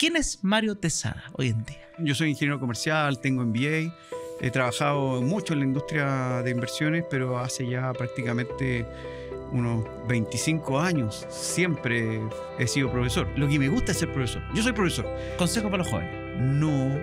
¿Quién es Mario Tesada hoy en día? Yo soy ingeniero comercial, tengo MBA, he trabajado mucho en la industria de inversiones, pero hace ya prácticamente unos 25 años siempre he sido profesor. Lo que me gusta es ser profesor. Yo soy profesor. Consejo para los jóvenes. No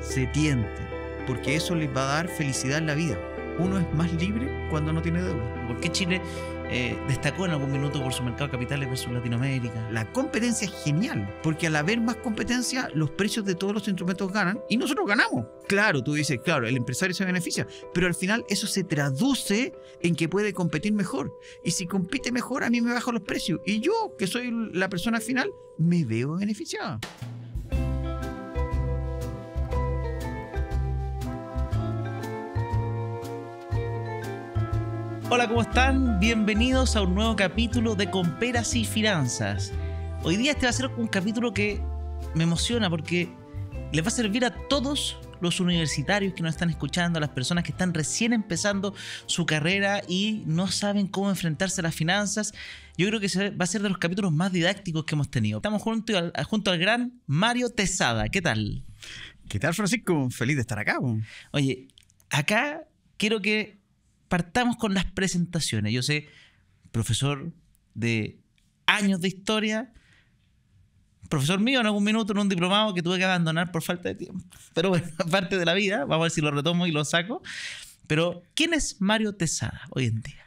se tienten, porque eso les va a dar felicidad en la vida. Uno es más libre cuando no tiene deuda. ¿Por qué Chile eh, destacó en algún minuto por su mercado de capitales versus Latinoamérica. La competencia es genial, porque al haber más competencia, los precios de todos los instrumentos ganan y nosotros ganamos. Claro, tú dices, claro, el empresario se beneficia, pero al final eso se traduce en que puede competir mejor. Y si compite mejor, a mí me bajan los precios. Y yo, que soy la persona final, me veo beneficiada. Hola, ¿cómo están? Bienvenidos a un nuevo capítulo de Comperas y Finanzas. Hoy día este va a ser un capítulo que me emociona porque les va a servir a todos los universitarios que nos están escuchando, a las personas que están recién empezando su carrera y no saben cómo enfrentarse a las finanzas. Yo creo que va a ser de los capítulos más didácticos que hemos tenido. Estamos junto al, gran Mario Tesada. ¿Qué tal? ¿Qué tal, Francisco? Feliz de estar acá. Oye, acá quiero que partamos con las presentaciones. Yo sé, profesor de años de historia, profesor mío en algún minuto en un diplomado que tuve que abandonar por falta de tiempo. Pero bueno, parte de la vida, vamos a ver si lo retomo y lo saco. Pero, ¿quién es Mario Tesada hoy en día?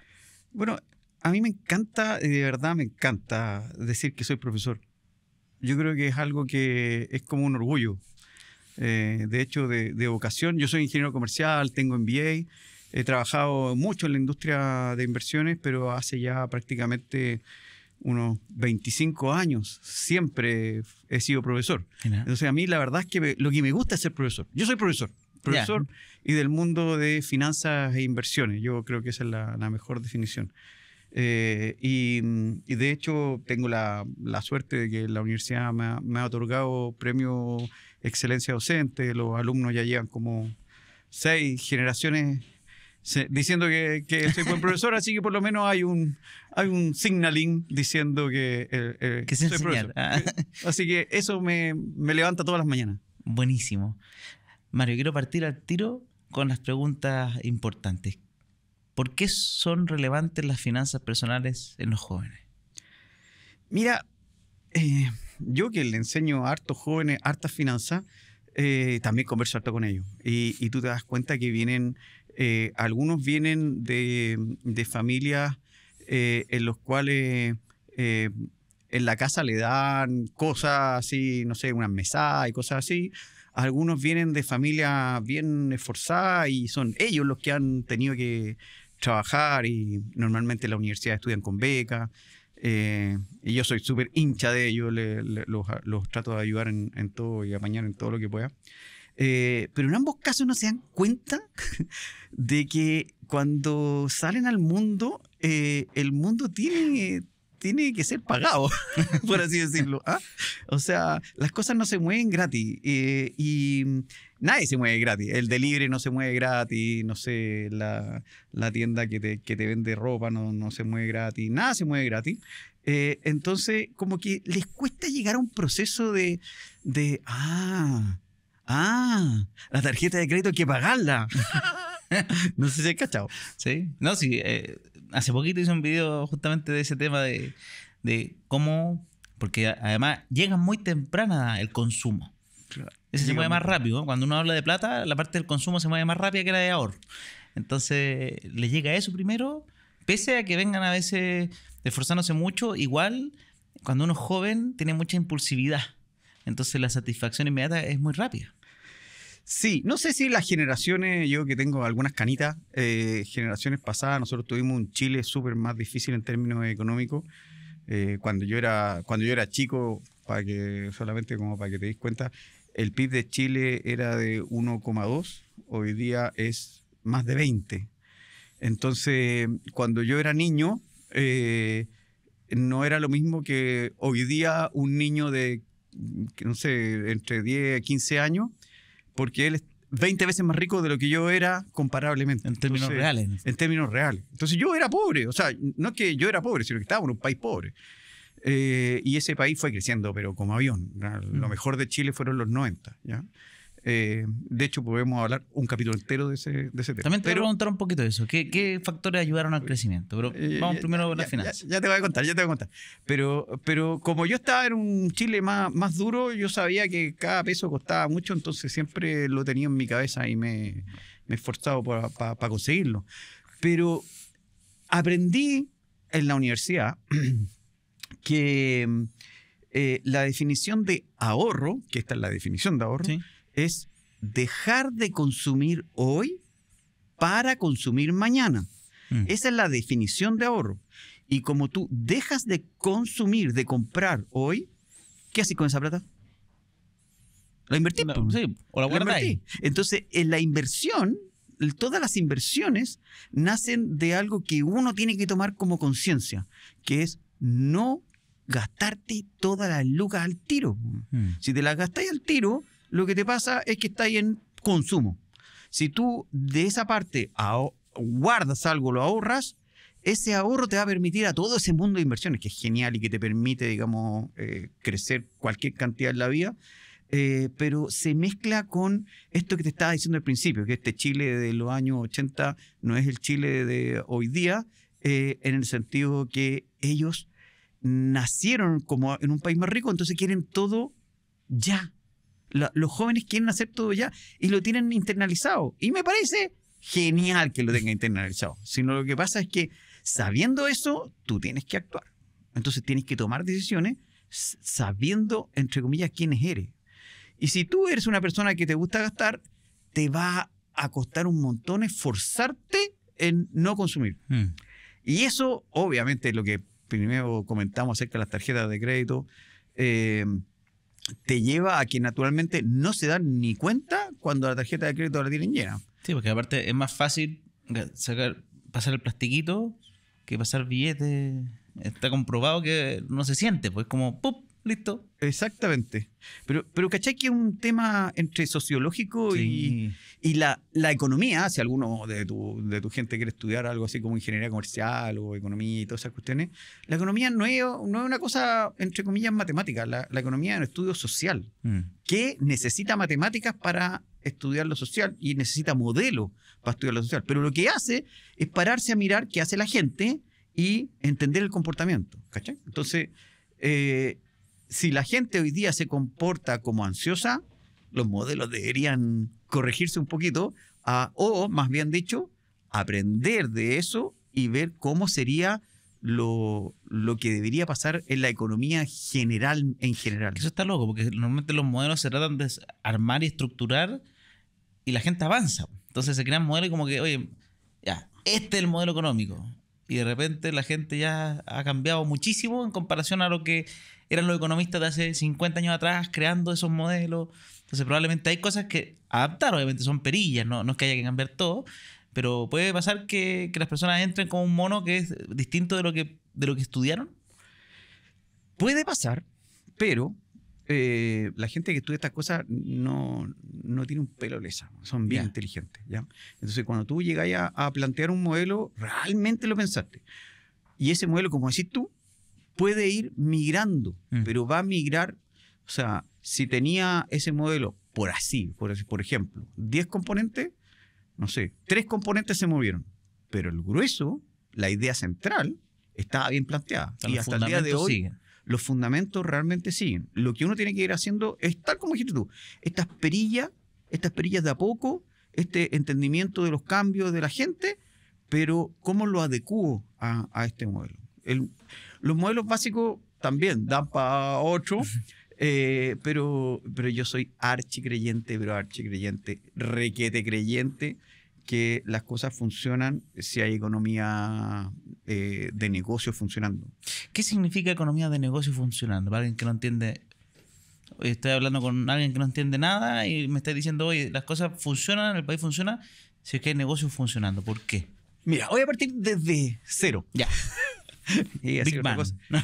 Bueno, a mí me encanta, de verdad me encanta decir que soy profesor. Yo creo que es algo que es como un orgullo. Eh, de hecho, de, de vocación, yo soy ingeniero comercial, tengo MBA He trabajado mucho en la industria de inversiones, pero hace ya prácticamente unos 25 años siempre he sido profesor. Entonces a mí la verdad es que lo que me gusta es ser profesor. Yo soy profesor, profesor y del mundo de finanzas e inversiones. Yo creo que esa es la, mejor definición. Eh, y, de hecho tengo la, suerte de que la universidad me ha, me ha, otorgado premio excelencia docente, los alumnos ya llevan como seis generaciones diciendo que, soy buen profesor, así que por lo menos hay un, hay signaling diciendo que, eh, eh, soy profesor. Así que eso me, levanta todas las mañanas. Buenísimo. Mario, quiero partir al tiro con las preguntas importantes. ¿Por qué son relevantes las finanzas personales en los jóvenes? Mira, eh, yo que le enseño a hartos jóvenes hartas finanzas, también converso harto con ellos. Y, y, tú te das cuenta que vienen eh, algunos vienen de, familias eh, en los cuales eh, en la casa le dan cosas así, no sé, unas mesas y cosas así. Algunos vienen de familias bien esforzadas y son ellos los que han tenido que trabajar y normalmente en la universidad estudian con becas. y yo soy súper hincha de ellos, los, trato de ayudar en, en, todo y apañar en todo lo que pueda. Eh, pero en ambos casos no se dan cuenta de que cuando salen al mundo, eh, el mundo tiene, tiene que ser pagado, por así decirlo. ¿ah? O sea, las cosas no se mueven gratis eh, y nadie se mueve gratis. El delivery no se mueve gratis, no sé, la, la tienda que te, que te, vende ropa no, no, se mueve gratis, nada se mueve gratis. entonces, como que les cuesta llegar a un proceso de, de ah, Ah, la tarjeta de crédito hay que pagarla. no sé si hay cachado. Sí. No, sí. Eh, hace poquito hice un video justamente de ese tema de, cómo. Porque además llega muy temprana el consumo. Ese se mueve más rápido. Cuando uno habla de plata, la parte del consumo se mueve más rápida que la de ahorro. Entonces, le llega eso primero. Pese a que vengan a veces esforzándose mucho, igual cuando uno es joven tiene mucha impulsividad. Entonces, la satisfacción inmediata es muy rápida. Sí, no sé si las generaciones, yo que tengo algunas canitas, eh, generaciones pasadas, nosotros tuvimos un Chile súper más difícil en términos económicos. Eh, cuando, yo era, cuando yo era chico, para que solamente como para que te des cuenta, el PIB de Chile era de 1,2, hoy día es más de 20. Entonces, cuando yo era niño, eh, no era lo mismo que hoy día un niño de, no sé, entre 10 a 15 años porque él es 20 veces más rico de lo que yo era comparablemente. En términos reales. En términos reales. Entonces yo era pobre, o sea, no es que yo era pobre, sino que estaba en un país pobre. Eh, y ese país fue creciendo, pero como avión. Lo mm. mejor de Chile fueron los 90. ¿ya? Eh, de hecho, podemos hablar un capítulo entero de ese, tema. También te voy a un poquito de eso. ¿Qué, eh, factores ayudaron al eh, crecimiento? Pero vamos primero a las finanzas. Ya, te voy a contar, ya te voy a contar. Pero, pero como yo estaba en un Chile más, más duro, yo sabía que cada peso costaba mucho, entonces siempre lo tenía en mi cabeza y me, he esforzado para conseguirlo. Pero aprendí en la universidad que la definición de ahorro, que esta es la definición de ahorro, es dejar de consumir hoy para consumir mañana. Mm. Esa es la definición de ahorro. Y como tú dejas de consumir, de comprar hoy, ¿qué haces con esa plata? La invertí. Pues. sí, o la, Entonces, en la inversión, todas las inversiones nacen de algo que uno tiene que tomar como conciencia, que es no gastarte toda la luca al tiro. Mm. Si te la gastas al tiro, lo que te pasa es que estás en consumo. Si tú de esa parte guardas algo, lo ahorras, ese ahorro te va a permitir a todo ese mundo de inversiones, que es genial y que te permite, digamos, eh, crecer cualquier cantidad en la vida, eh, pero se mezcla con esto que te estaba diciendo al principio, que este Chile de los años 80 no es el Chile de hoy día, eh, en el sentido que ellos nacieron como en un país más rico, entonces quieren todo ya los jóvenes quieren hacer todo ya y lo tienen internalizado. Y me parece genial que lo tengan internalizado. Sino lo que pasa es que sabiendo eso, tú tienes que actuar. Entonces tienes que tomar decisiones sabiendo, entre comillas, quiénes eres. Y si tú eres una persona que te gusta gastar, te va a costar un montón esforzarte en no consumir. Mm. Y eso, obviamente, es lo que primero comentamos acerca de las tarjetas de crédito. Eh, te lleva a que naturalmente no se dan ni cuenta cuando la tarjeta de crédito la tienen llena. Sí, porque aparte es más fácil sacar, pasar el plastiquito que pasar billetes. Está comprobado que no se siente, pues como ¡pum! listo. Exactamente. Pero, pero ¿cachai que es un tema entre sociológico y, y la, la, economía? Si alguno de tu, de tu gente quiere estudiar algo así como ingeniería comercial o economía y todas esas cuestiones, la economía no es, no es una cosa, entre comillas, matemática. La, economía es un estudio social mm. que necesita matemáticas para estudiar lo social y necesita modelo para estudiar lo social. Pero lo que hace es pararse a mirar qué hace la gente y entender el comportamiento. ¿Cachai? Entonces... Eh, si la gente hoy día se comporta como ansiosa, los modelos deberían corregirse un poquito, ah, o más bien dicho, aprender de eso y ver cómo sería lo, lo, que debería pasar en la economía general en general. Eso está loco, porque normalmente los modelos se tratan de armar y estructurar y la gente avanza. Entonces se crean modelos como que, oye, ya, este es el modelo económico. Y de repente la gente ya ha cambiado muchísimo en comparación a lo que eran los economistas de hace 50 años atrás creando esos modelos. Entonces probablemente hay cosas que adaptar, obviamente son perillas, no, no es que haya que cambiar todo, pero puede pasar que, que las personas entren con un mono que es distinto de lo que, de lo que estudiaron. Puede pasar, pero eh, la gente que estudia estas cosas no, no tiene un pelo lesa, son bien inteligentes. ¿ya? Entonces, cuando tú llegas a, a, plantear un modelo, realmente lo pensaste. Y ese modelo, como decís tú, puede ir migrando, mm. pero va a migrar, o sea, si tenía ese modelo, por así, por, ejemplo, 10 componentes, no sé, 3 componentes se movieron, pero el grueso, la idea central, estaba bien planteada. y hasta el día de hoy, los fundamentos realmente siguen. Lo que uno tiene que ir haciendo es tal como dijiste tú, estas perillas, estas perillas de a poco, este entendimiento de los cambios de la gente, pero cómo lo adecuo a este modelo los modelos básicos también dan para otro. Eh, pero, pero yo soy archi creyente, pero archi creyente, requete creyente, que las cosas funcionan si hay economía eh, de negocio funcionando. ¿Qué significa economía de negocio funcionando? Para alguien que no entiende, estoy hablando con alguien que no entiende nada y me está diciendo, oye, las cosas funcionan, el país funciona, si es que hay negocios funcionando. ¿Por qué? Mira, voy a partir desde cero. Ya y Big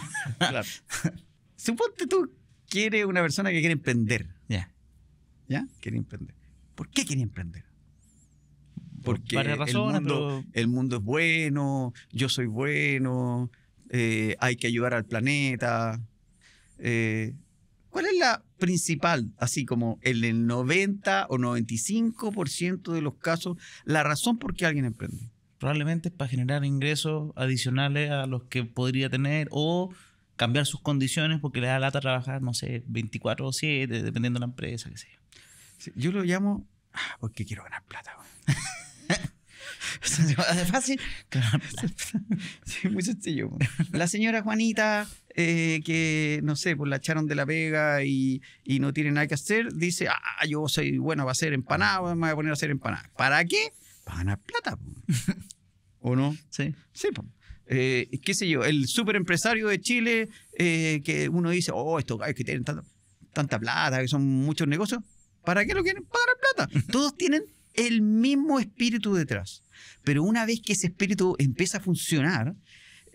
Suponte tú quieres una persona que quiere emprender. Ya. ¿Ya? Quiere emprender. ¿Por qué quiere emprender? Porque el, mundo, el mundo es bueno, yo soy bueno, eh, hay que ayudar al planeta. Eh, ¿Cuál es la principal, así como en el 90 o 95% de los casos, la razón por qué alguien emprende? probablemente para generar ingresos adicionales a los que podría tener o cambiar sus condiciones porque le da lata trabajar, no sé, 24 o 7, dependiendo de la empresa, qué sé yo. yo lo llamo ah, porque quiero ganar plata. es fácil muy sencillo. La señora Juanita, eh, que no sé, pues la echaron de la vega y, no tiene nada que hacer, dice, ah, yo soy bueno, va a ser empanada, ah. me voy a poner a hacer empanada. ¿Para qué? Para ganar plata. ¿O no? Sí. Sí, eh, qué sé yo, el super empresario de Chile, eh, que uno dice, oh, estos gallos que tienen tanta, plata, que son muchos negocios, ¿para qué lo quieren? Para la plata. Todos tienen el mismo espíritu detrás. Pero una vez que ese espíritu empieza a funcionar,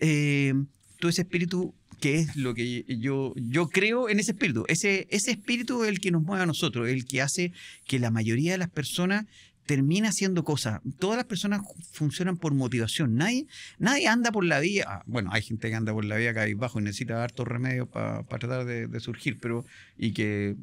eh, todo ese espíritu, que es lo que yo, yo creo en ese espíritu, ese, ese espíritu es el que nos mueve a nosotros, el que hace que la mayoría de las personas termina haciendo cosas. Todas las personas funcionan por motivación. Nadie, nadie anda por la vía... Ah, bueno, hay gente que anda por la vía, hay bajo y necesita hartos remedios para tratar de, surgir, pero y que,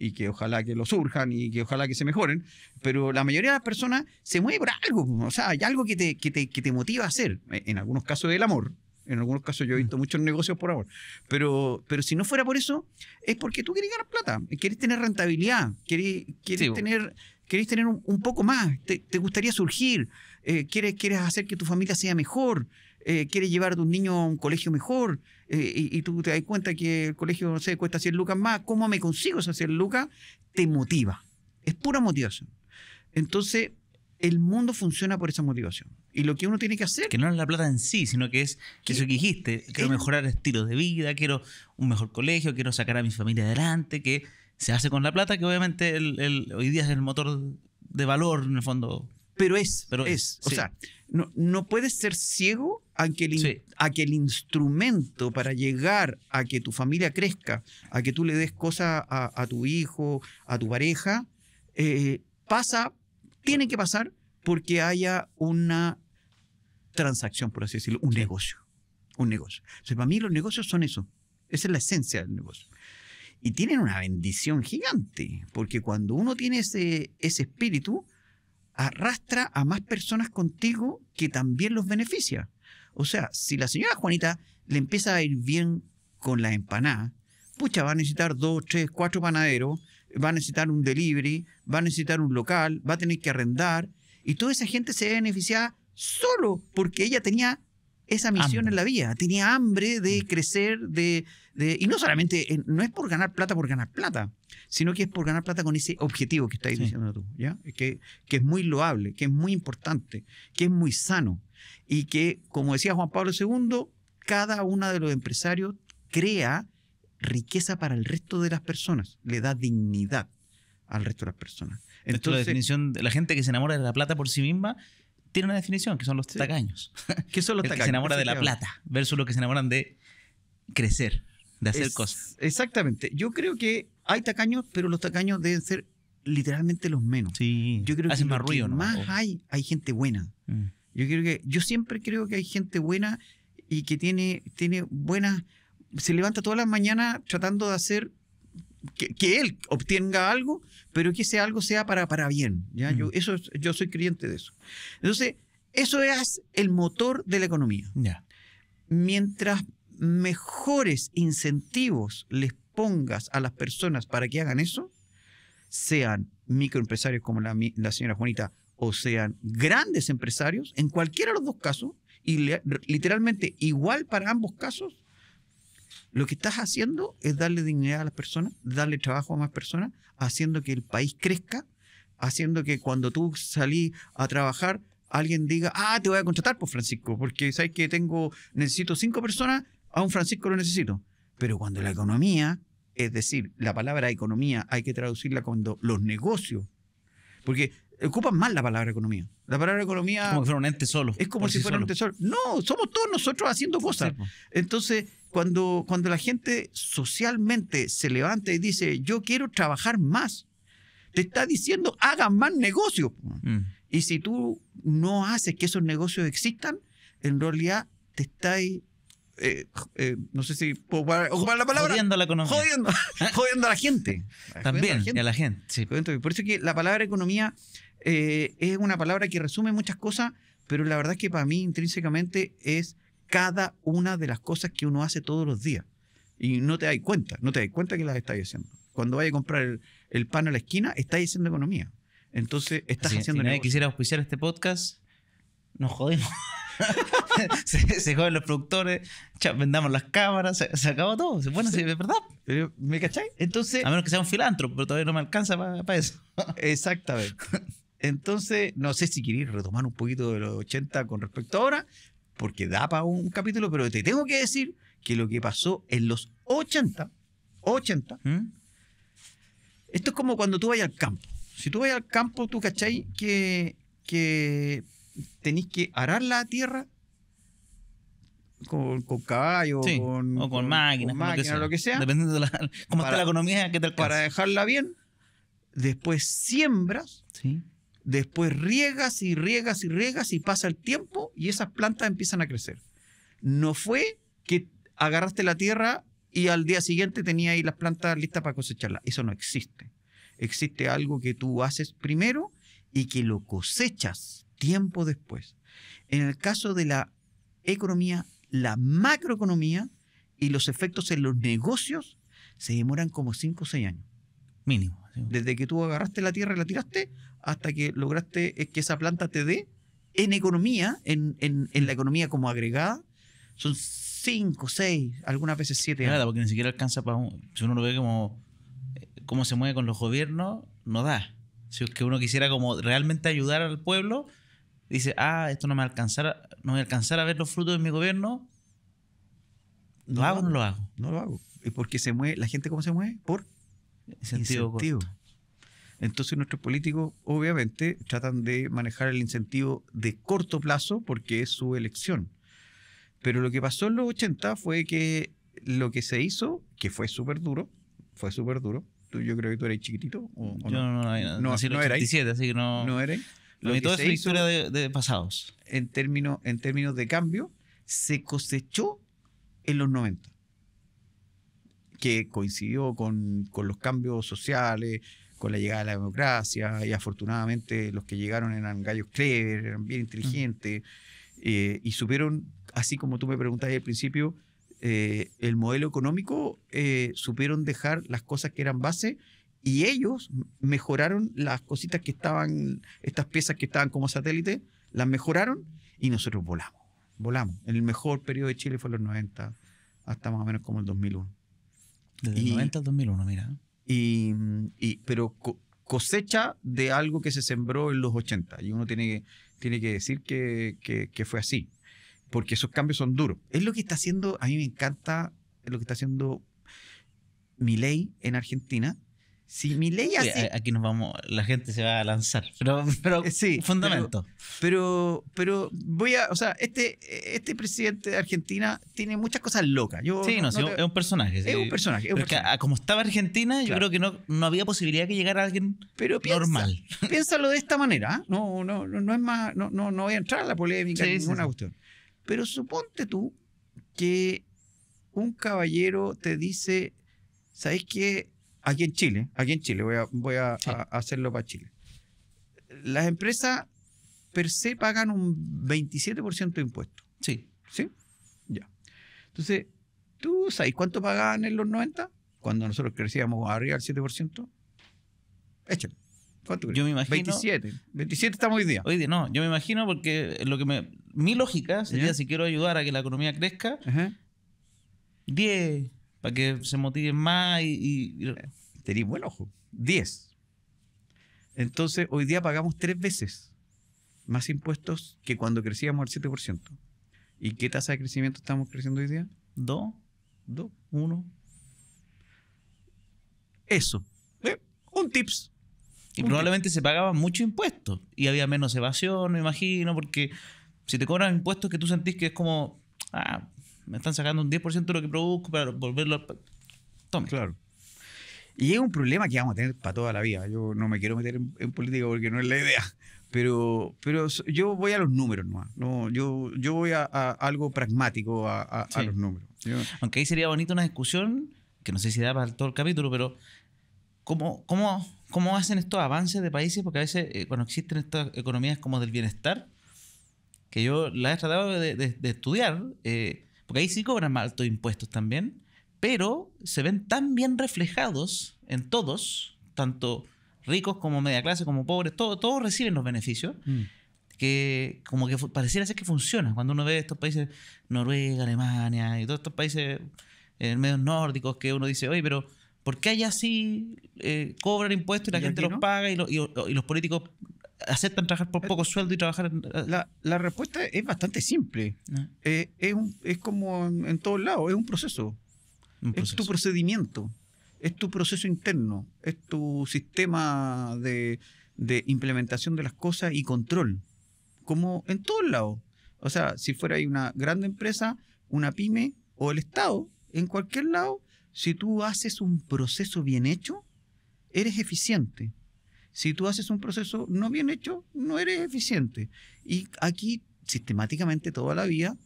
y que ojalá que lo surjan y que ojalá que se mejoren. Pero la mayoría de las personas se mueve por algo. O sea, hay algo que te, que te, motiva a hacer. E, en algunos casos el amor. En algunos casos yo he visto mm. muchos negocios por amor. Pero, pero si no fuera por eso, es porque tú quieres ganar plata, quieres tener rentabilidad, quieres, tener querés tener un, poco más, te, gustaría surgir, eh, quieres, quieres hacer que tu familia sea mejor, eh, quieres llevar a un niño a un colegio mejor eh, y, tú te das cuenta que el colegio, no sé, cuesta 100 lucas más, ¿cómo me consigo esas 100 lucas? Te motiva, es pura motivación. Entonces, el mundo funciona por esa motivación. Y lo que uno tiene que hacer... Que no es la plata en sí, sino que es que eso que dijiste, quiero mejorar estilos de vida, quiero un mejor colegio, quiero sacar a mi familia adelante, que se hace con la plata, que obviamente el, hoy día es el motor de valor en el fondo. Pero es, pero es. O sea, no, no, puedes ser ciego a que, el, a instrumento para llegar a que tu familia crezca, a que tú le des cosas a, tu hijo, a tu pareja, eh, pasa, tiene que pasar porque haya una transacción, por así decirlo, un negocio. Un negocio. para mí los negocios son eso. Esa es la esencia del negocio. Y tienen una bendición gigante, porque cuando uno tiene ese, ese espíritu, arrastra a más personas contigo que también los beneficia. O sea, si la señora Juanita le empieza a ir bien con la empanada, pucha, va a necesitar dos, tres, cuatro panaderos, va a necesitar un delivery, va a necesitar un local, va a tener que arrendar, y toda esa gente se beneficia solo porque ella tenía esa misión en la vida. Tenía hambre de mm. crecer, de, de, y no solamente, no es por ganar plata por ganar plata, sino que es por ganar plata con ese objetivo que estáis diciendo tú, ¿ya? Que, que es muy loable, que es muy importante, que es muy sano. Y que, como decía Juan Pablo II, cada uno de los empresarios crea riqueza para el resto de las personas, le da dignidad al resto de las personas. Entonces, Esto la definición de la gente que se enamora de la plata por sí misma tiene una definición, que son los tacaños. ¿Qué son los tacaños? Que se enamora de la plata versus los que se enamoran de crecer, de hacer cosas. Exactamente. Yo creo que hay tacaños, pero los tacaños deben ser literalmente los menos. Sí. Yo creo que más ruido, ¿no? más hay, hay gente buena. Mm. Yo creo que yo siempre creo que hay gente buena y que tiene tiene buenas se levanta todas las mañanas tratando de hacer que, él obtenga algo, pero que ese algo sea para, para bien. ¿ya? Yo, mm. eso, yo soy creyente de eso. Entonces, eso es el motor de la economía. Mientras mejores incentivos les pongas a las personas para que hagan eso, sean microempresarios como la, señora Juanita o sean grandes empresarios, en cualquiera de los dos casos, y literalmente igual para ambos casos, lo que estás haciendo es darle dignidad a las personas, darle trabajo a más personas, haciendo que el país crezca, haciendo que cuando tú salís a trabajar, alguien diga, ah, te voy a contratar por pues, Francisco, porque sabes que tengo, necesito cinco personas, a un Francisco lo necesito. Pero cuando la economía, es decir, la palabra economía hay que traducirla cuando los negocios, porque ocupan mal la palabra economía. La palabra economía... Como si fuera un ente solo. Es como si fuera un ente solo. No, somos todos nosotros haciendo cosas. Entonces, cuando, la gente socialmente se levanta y dice, yo quiero trabajar más, te está diciendo, haga más negocios. Mm. Y si tú no haces que esos negocios existan, en realidad te estás, eh, eh, no sé si puedo ocupar la palabra. Jodiendo la economía. Jodiendo, a la gente. También, a la gente. Por eso que la palabra economía eh, es una palabra que resume muchas cosas, pero la verdad es que para mí intrínsecamente es cada una de las cosas que uno hace todos los días. Y no te das cuenta, no te das cuenta que las estás haciendo. Cuando vayas a comprar el, pan a la esquina, estás haciendo economía. Entonces, estás haciendo... Si nadie quisiera auspiciar este podcast, nos jodimos. se, joden los productores, vendamos las cámaras, se, acabó todo. Bueno, sí. es verdad. ¿Me cacháis? Entonces, a menos que sea un filántropo, pero todavía no me alcanza para eso. Exactamente. Entonces, no sé si queréis retomar un poquito de los 80 con respecto a ahora, porque da para un capítulo, pero te tengo que decir que lo que pasó en los 80, 80, ¿Mm? esto es como cuando tú vas al campo. Si tú vas al campo, tú cachai que, que tenéis que arar la tierra con, con caballo, o con, máquinas, lo, que sea, Dependiendo de la, cómo está la economía Para dejarla bien, después siembras. Sí. Después riegas y riegas y riegas y pasa el tiempo y esas plantas empiezan a crecer. No fue que agarraste la tierra y al día siguiente tenía ahí las plantas listas para cosecharlas. Eso no existe. Existe algo que tú haces primero y que lo cosechas tiempo después. En el caso de la economía, la macroeconomía y los efectos en los negocios se demoran como 5 o 6 años. Mínimo. Desde que tú agarraste la tierra y la tiraste hasta que lograste eh, que esa planta te dé en economía, en, en, en la economía como agregada, son cinco seis algunas veces siete años. Nada, porque ni siquiera alcanza para uno Si uno lo ve como eh, cómo se mueve con los gobiernos, no da. Si es que uno quisiera como realmente ayudar al pueblo, dice, ah, esto no me alcanzará, no me alcanzará a ver los frutos de mi gobierno, ¿lo no hago o no lo hago? No lo hago. ¿Y por qué se mueve? ¿La gente cómo se mueve? Por incentivo. Entonces nuestros políticos obviamente tratan de manejar el incentivo de corto plazo porque es su elección. Pero lo que pasó en los 80 fue que lo que se hizo, que fue súper duro, fue súper duro. Tú, yo creo que tú eres chiquitito. O, no, no, no, no, así no era 87, así que no. No era Lo que de, pasados. En, en términos de cambio, se cosechó en los 90 que coincidió con, los cambios sociales, con la llegada de la democracia, y afortunadamente los que llegaron eran gallos clever, eran bien inteligentes, eh, y supieron, así como tú me preguntaste al principio, eh, el modelo económico, eh, supieron dejar las cosas que eran base y ellos mejoraron las cositas que estaban, estas piezas que estaban como satélite, las mejoraron y nosotros volamos, volamos. El mejor periodo de Chile fue los 90, hasta más o menos como el 2001. Desde el 90 al 2001, mira. Y, pero cosecha de algo que se sembró en los 80. Y uno tiene que, tiene que decir que, fue así. Porque esos cambios son duros. Es lo que está haciendo, a mí me encanta lo que está haciendo mi ley en Argentina, si mi ley así aquí nos vamos, la gente se va a lanzar, pero, pero sí, fundamento. Pero, pero, voy a, o sea, este, este presidente de Argentina tiene muchas cosas locas. sí, no, es, un personaje, es un personaje. como estaba Argentina, yo creo que no, no había posibilidad De que llegara alguien pero piensa, normal. Piénsalo de esta manera, ¿ah? no, no, no, es más, no, voy a entrar a la polémica sí, ninguna cuestión. Pero suponte tú que un caballero te dice, ¿sabes qué? aquí en Chile, aquí en Chile, voy a, hacerlo para Chile. Las empresas per se pagan un 27% de impuestos. Sí. ¿Sí? Ya. Entonces, ¿tú sabes cuánto pagaban en los 90? Cuando nosotros crecíamos arriba del 7%. Échale. ¿Cuánto Yo me imagino. 27. 27 estamos hoy día. Hoy día, no. Yo me imagino porque lo que me. Mi lógica sería si quiero ayudar a que la economía crezca, 10, para que se motiven más y... y... buen ojo. 10. Entonces, hoy día pagamos tres veces más impuestos que cuando crecíamos al 7%. ¿Y qué tasa de crecimiento estamos creciendo hoy día? 2, 2, 1. Eso. Eh, un tips. Y probablemente se pagaban mucho impuestos y había menos evasión, me imagino, porque si te cobran impuestos que tú sentís que es como, ah, me están sacando un 10% de lo que produzco para volverlo a... Tome. Claro. Y es un problema que vamos a tener para toda la vida. Yo no me quiero meter en, política porque no es la idea. Pero, pero yo voy a los números nomás. No, yo, yo voy a, algo pragmático, a, a, los números. Aunque ahí sería bonito una discusión, que no sé si da para todo el capítulo, pero ¿cómo, cómo, cómo hacen estos avances de países? Porque a veces bueno eh, cuando existen estas economías como del bienestar, que yo la he tratado de, estudiar, eh, porque ahí sí cobran más altos impuestos también, pero se ven tan bien reflejados en todos, tanto ricos como media clase, como pobres, todo, todos reciben los beneficios. Mm. que como que pareciera ser que funciona. Cuando uno ve estos países, Noruega, Alemania y todos estos países eh, en medios nórdicos, que uno dice, oye, pero ¿por qué hay sí eh, cobran impuestos y la gente los paga y, los políticos aceptan trabajar por eh, poco sueldo y trabajar eh, La, la respuesta es bastante simple. Ah. Eh, es, como en, todos lados, es un proceso. Es tu procedimiento, es tu proceso interno, es tu sistema de, implementación de las cosas y control, como en todos lados. O sea, si fuera una grande empresa, una pyme o el Estado, en cualquier lado, si tú haces un proceso bien hecho, eres eficiente si tú haces un proceso no bien hecho, no eres eficiente. Y aquí, sistemáticamente, toda la vida,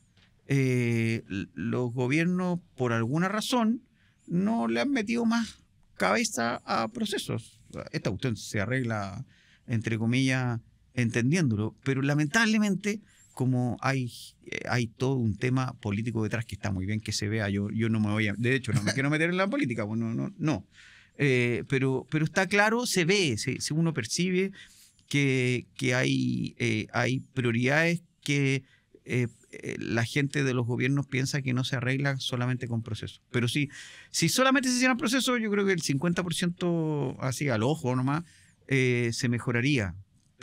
eh, los gobiernos, por alguna razón, no le han metido más cabeza a procesos. Esta cuestión se arregla, entre comillas, entendiéndolo, pero lamentablemente, como hay, eh, hay todo un tema político detrás que está muy bien que se vea, yo, yo no me voy a, de hecho, no me quiero meter en la política, bueno, pues, no, no, eh, pero, pero está claro, se ve, si uno percibe que, hay, eh, hay prioridades que eh, la gente de los gobiernos piensa que no se arregla solamente con procesos. Pero si, si solamente se hicieran proceso yo creo que el 50% así al ojo nomás se mejoraría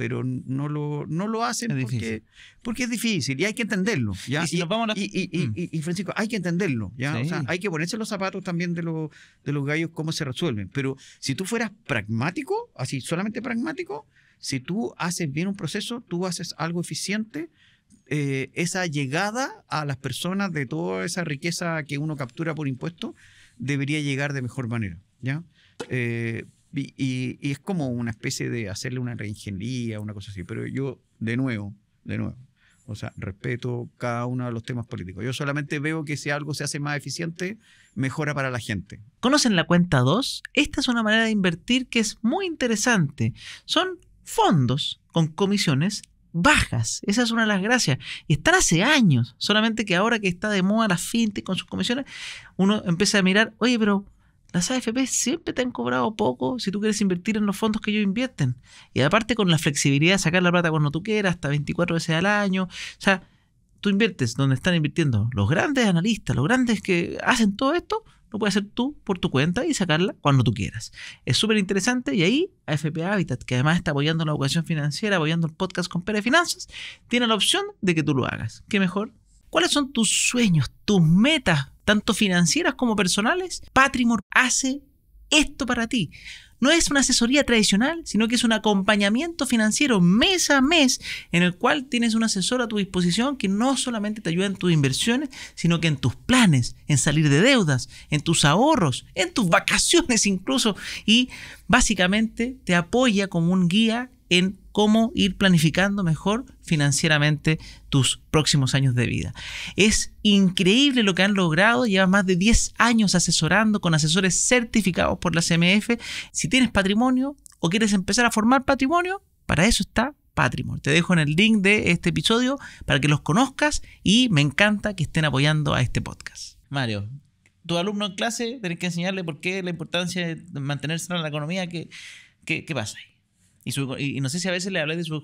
pero no lo, no lo hacen porque, porque es difícil y hay que entenderlo. ¿ya? Y, Francisco, hay que entenderlo. ¿ya? hay que ponerse los zapatos también de, de los gallos, cómo se resuelven. Pero si tú fueras pragmático, así solamente pragmático, si tú haces bien un proceso, tú haces algo eficiente, eh, esa llegada a las personas de toda esa riqueza que uno captura por impuesto debería llegar de mejor manera. ¿ya? Eh, y, es como una especie de hacerle una reingeniería, una cosa así. Pero yo, de nuevo, de nuevo, o sea, respeto cada uno de los temas políticos. Yo solamente veo que si algo se hace más eficiente, mejora para la gente. ¿Conocen la cuenta 2? Esta es una manera de invertir que es muy interesante. Son fondos con comisiones bajas. Esa es una de las gracias. Y están hace años. Solamente que ahora que está de moda la fintech con sus comisiones, uno empieza a mirar, oye, pero las AFP siempre te han cobrado poco si tú quieres invertir en los fondos que ellos invierten. Y aparte con la flexibilidad de sacar la plata cuando tú quieras, hasta 24 veces al año. O sea, tú inviertes donde están invirtiendo los grandes analistas, los grandes que hacen todo esto, lo puedes hacer tú por tu cuenta y sacarla cuando tú quieras. Es súper interesante y ahí AFP Habitat, que además está apoyando la educación financiera, apoyando el podcast con Pere Finanzas, tiene la opción de que tú lo hagas. ¿Qué mejor? ¿Cuáles son tus sueños, tus metas tanto financieras como personales, Patrimor hace esto para ti. No es una asesoría tradicional, sino que es un acompañamiento financiero mes a mes en el cual tienes un asesor a tu disposición que no solamente te ayuda en tus inversiones, sino que en tus planes, en salir de deudas, en tus ahorros, en tus vacaciones incluso. Y básicamente te apoya como un guía en cómo ir planificando mejor financieramente tus próximos años de vida. Es increíble lo que han logrado, Llevan más de 10 años asesorando con asesores certificados por la CMF. Si tienes patrimonio o quieres empezar a formar patrimonio, para eso está Patrimonio. Te dejo en el link de este episodio para que los conozcas y me encanta que estén apoyando a este podcast. Mario, tu alumno en clase tenés que enseñarle por qué la importancia de mantenerse en la economía, que qué, qué pasa ahí? Y, no sé si a veces le hablas de sus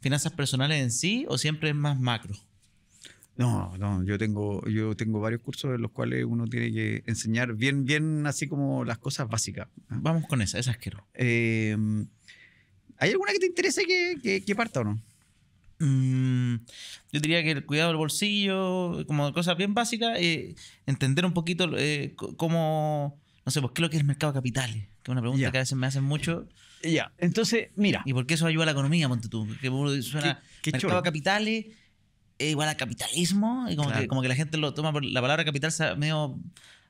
finanzas personales en sí o siempre es más macro. No, no, yo tengo, yo tengo varios cursos en los cuales uno tiene que enseñar bien, bien así como las cosas básicas. ¿eh? Vamos con esa, esas quiero. Em, ¿Hay alguna que te interese que, que, parta o no? Mm, yo diría que el cuidado del bolsillo, como cosas bien básicas, eh, entender un poquito eh, cómo, no sé, pues qué es lo que es el mercado de capitales, que es una pregunta que a veces me hacen mucho. Ya, entonces, mira. ¿Y por qué eso ayuda a la economía, Montetú? tú? Que suena mercado de capitales es eh, igual a capitalismo, y como, que, la gente lo toma por la palabra capital se medio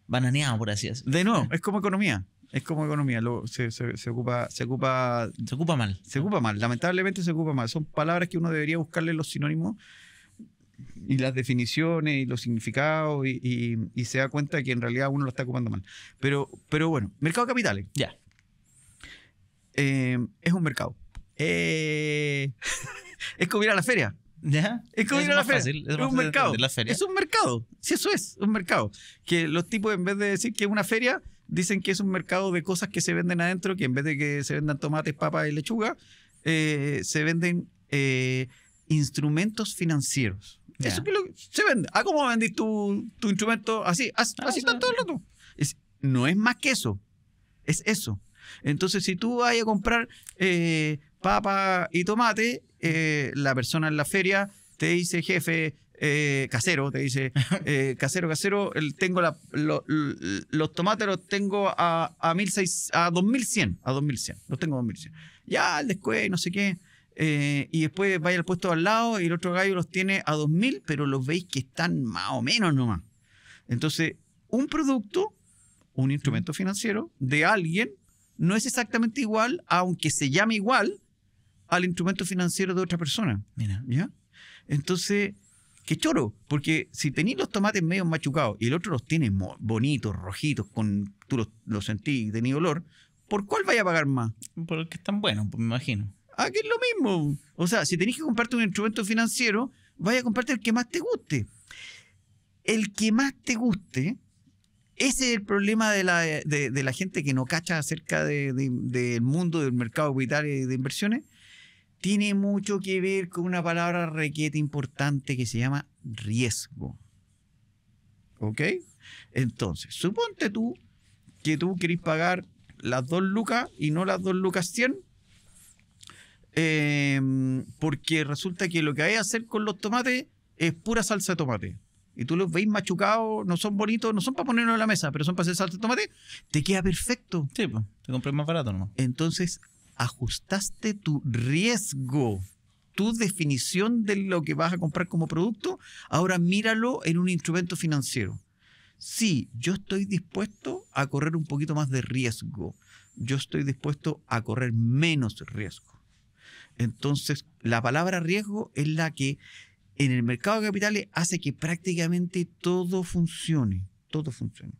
bananeado, por así decirlo. De nuevo, es como economía. Es como economía, lo, se, se, ocupa, se ocupa. Se ocupa mal. Se ocupa mal, lamentablemente se ocupa mal. Son palabras que uno debería buscarle los sinónimos y las definiciones y los significados y, y se da cuenta que en realidad uno lo está ocupando mal. Pero, pero bueno, mercado de capitales. Ya. Em, es un mercado. Eh, es como ir a la feria. Es como ir a la feria. es, un mercado. Es un mercado. Si sí, eso es, un mercado. Que los tipos, en vez de decir que es una feria, dicen que es un mercado de cosas que se venden adentro, que en vez de que se vendan tomates, papas y lechuga, eh, se venden eh, instrumentos financieros. Eso que, lo se vende. Ah, ¿cómo vendís tu, tu instrumento? Así, ah, así, no es más que eso. Es eso. Entonces, si tú vas a comprar eh, papa y tomate, eh, la persona en la feria te dice, jefe, eh, casero, te dice, casero, casero, el, tengo los tomates los tengo a, a, 16, a 2100, a 2100, los tengo a 2100. Ya, el no sé qué. y después vaya al puesto al lado y el otro gallo los tiene a 2000, pero los veis que están más o menos nomás. Entonces, un producto, un instrumento financiero de alguien no es exactamente igual, aunque se llame igual, al instrumento financiero de otra persona. Mira, ¿ya? Entonces, qué choro, porque si tenéis los tomates medio machucados y el otro los tiene bonitos, rojitos, con tú los, sentís y tenés olor, ¿por cuál vaya a pagar más? Por el que están bueno, pues, me imagino. Ah, que es lo mismo. O sea, si tenéis que comprarte un instrumento financiero, vaya a comprarte el que más te guste. El que más te guste ese es el problema eh, de la, gente que no cacha acerca del mundo del mercado capital de inversiones. Tiene mucho que ver con una palabra requete importante que se llama riesgo. ¿Ok? Entonces, suponte tú que tú querés pagar las dos lucas y no las dos lucas 100, em, porque resulta que lo que hay que hacer con los tomates es pura salsa de tomate y tú los veis machucados, no son bonitos, no son para ponernos en la mesa, pero son para hacer salsa de tomate, te queda perfecto. Sí, pues, te compré más barato ¿no? Entonces, ajustaste tu riesgo, tu definición de lo que vas a comprar como producto, ahora míralo en un instrumento financiero. Sí, yo estoy dispuesto a correr un poquito más de riesgo. Yo estoy dispuesto a correr menos riesgo. Entonces, la palabra riesgo es la que en el mercado de capitales hace que prácticamente todo funcione. Todo funcione.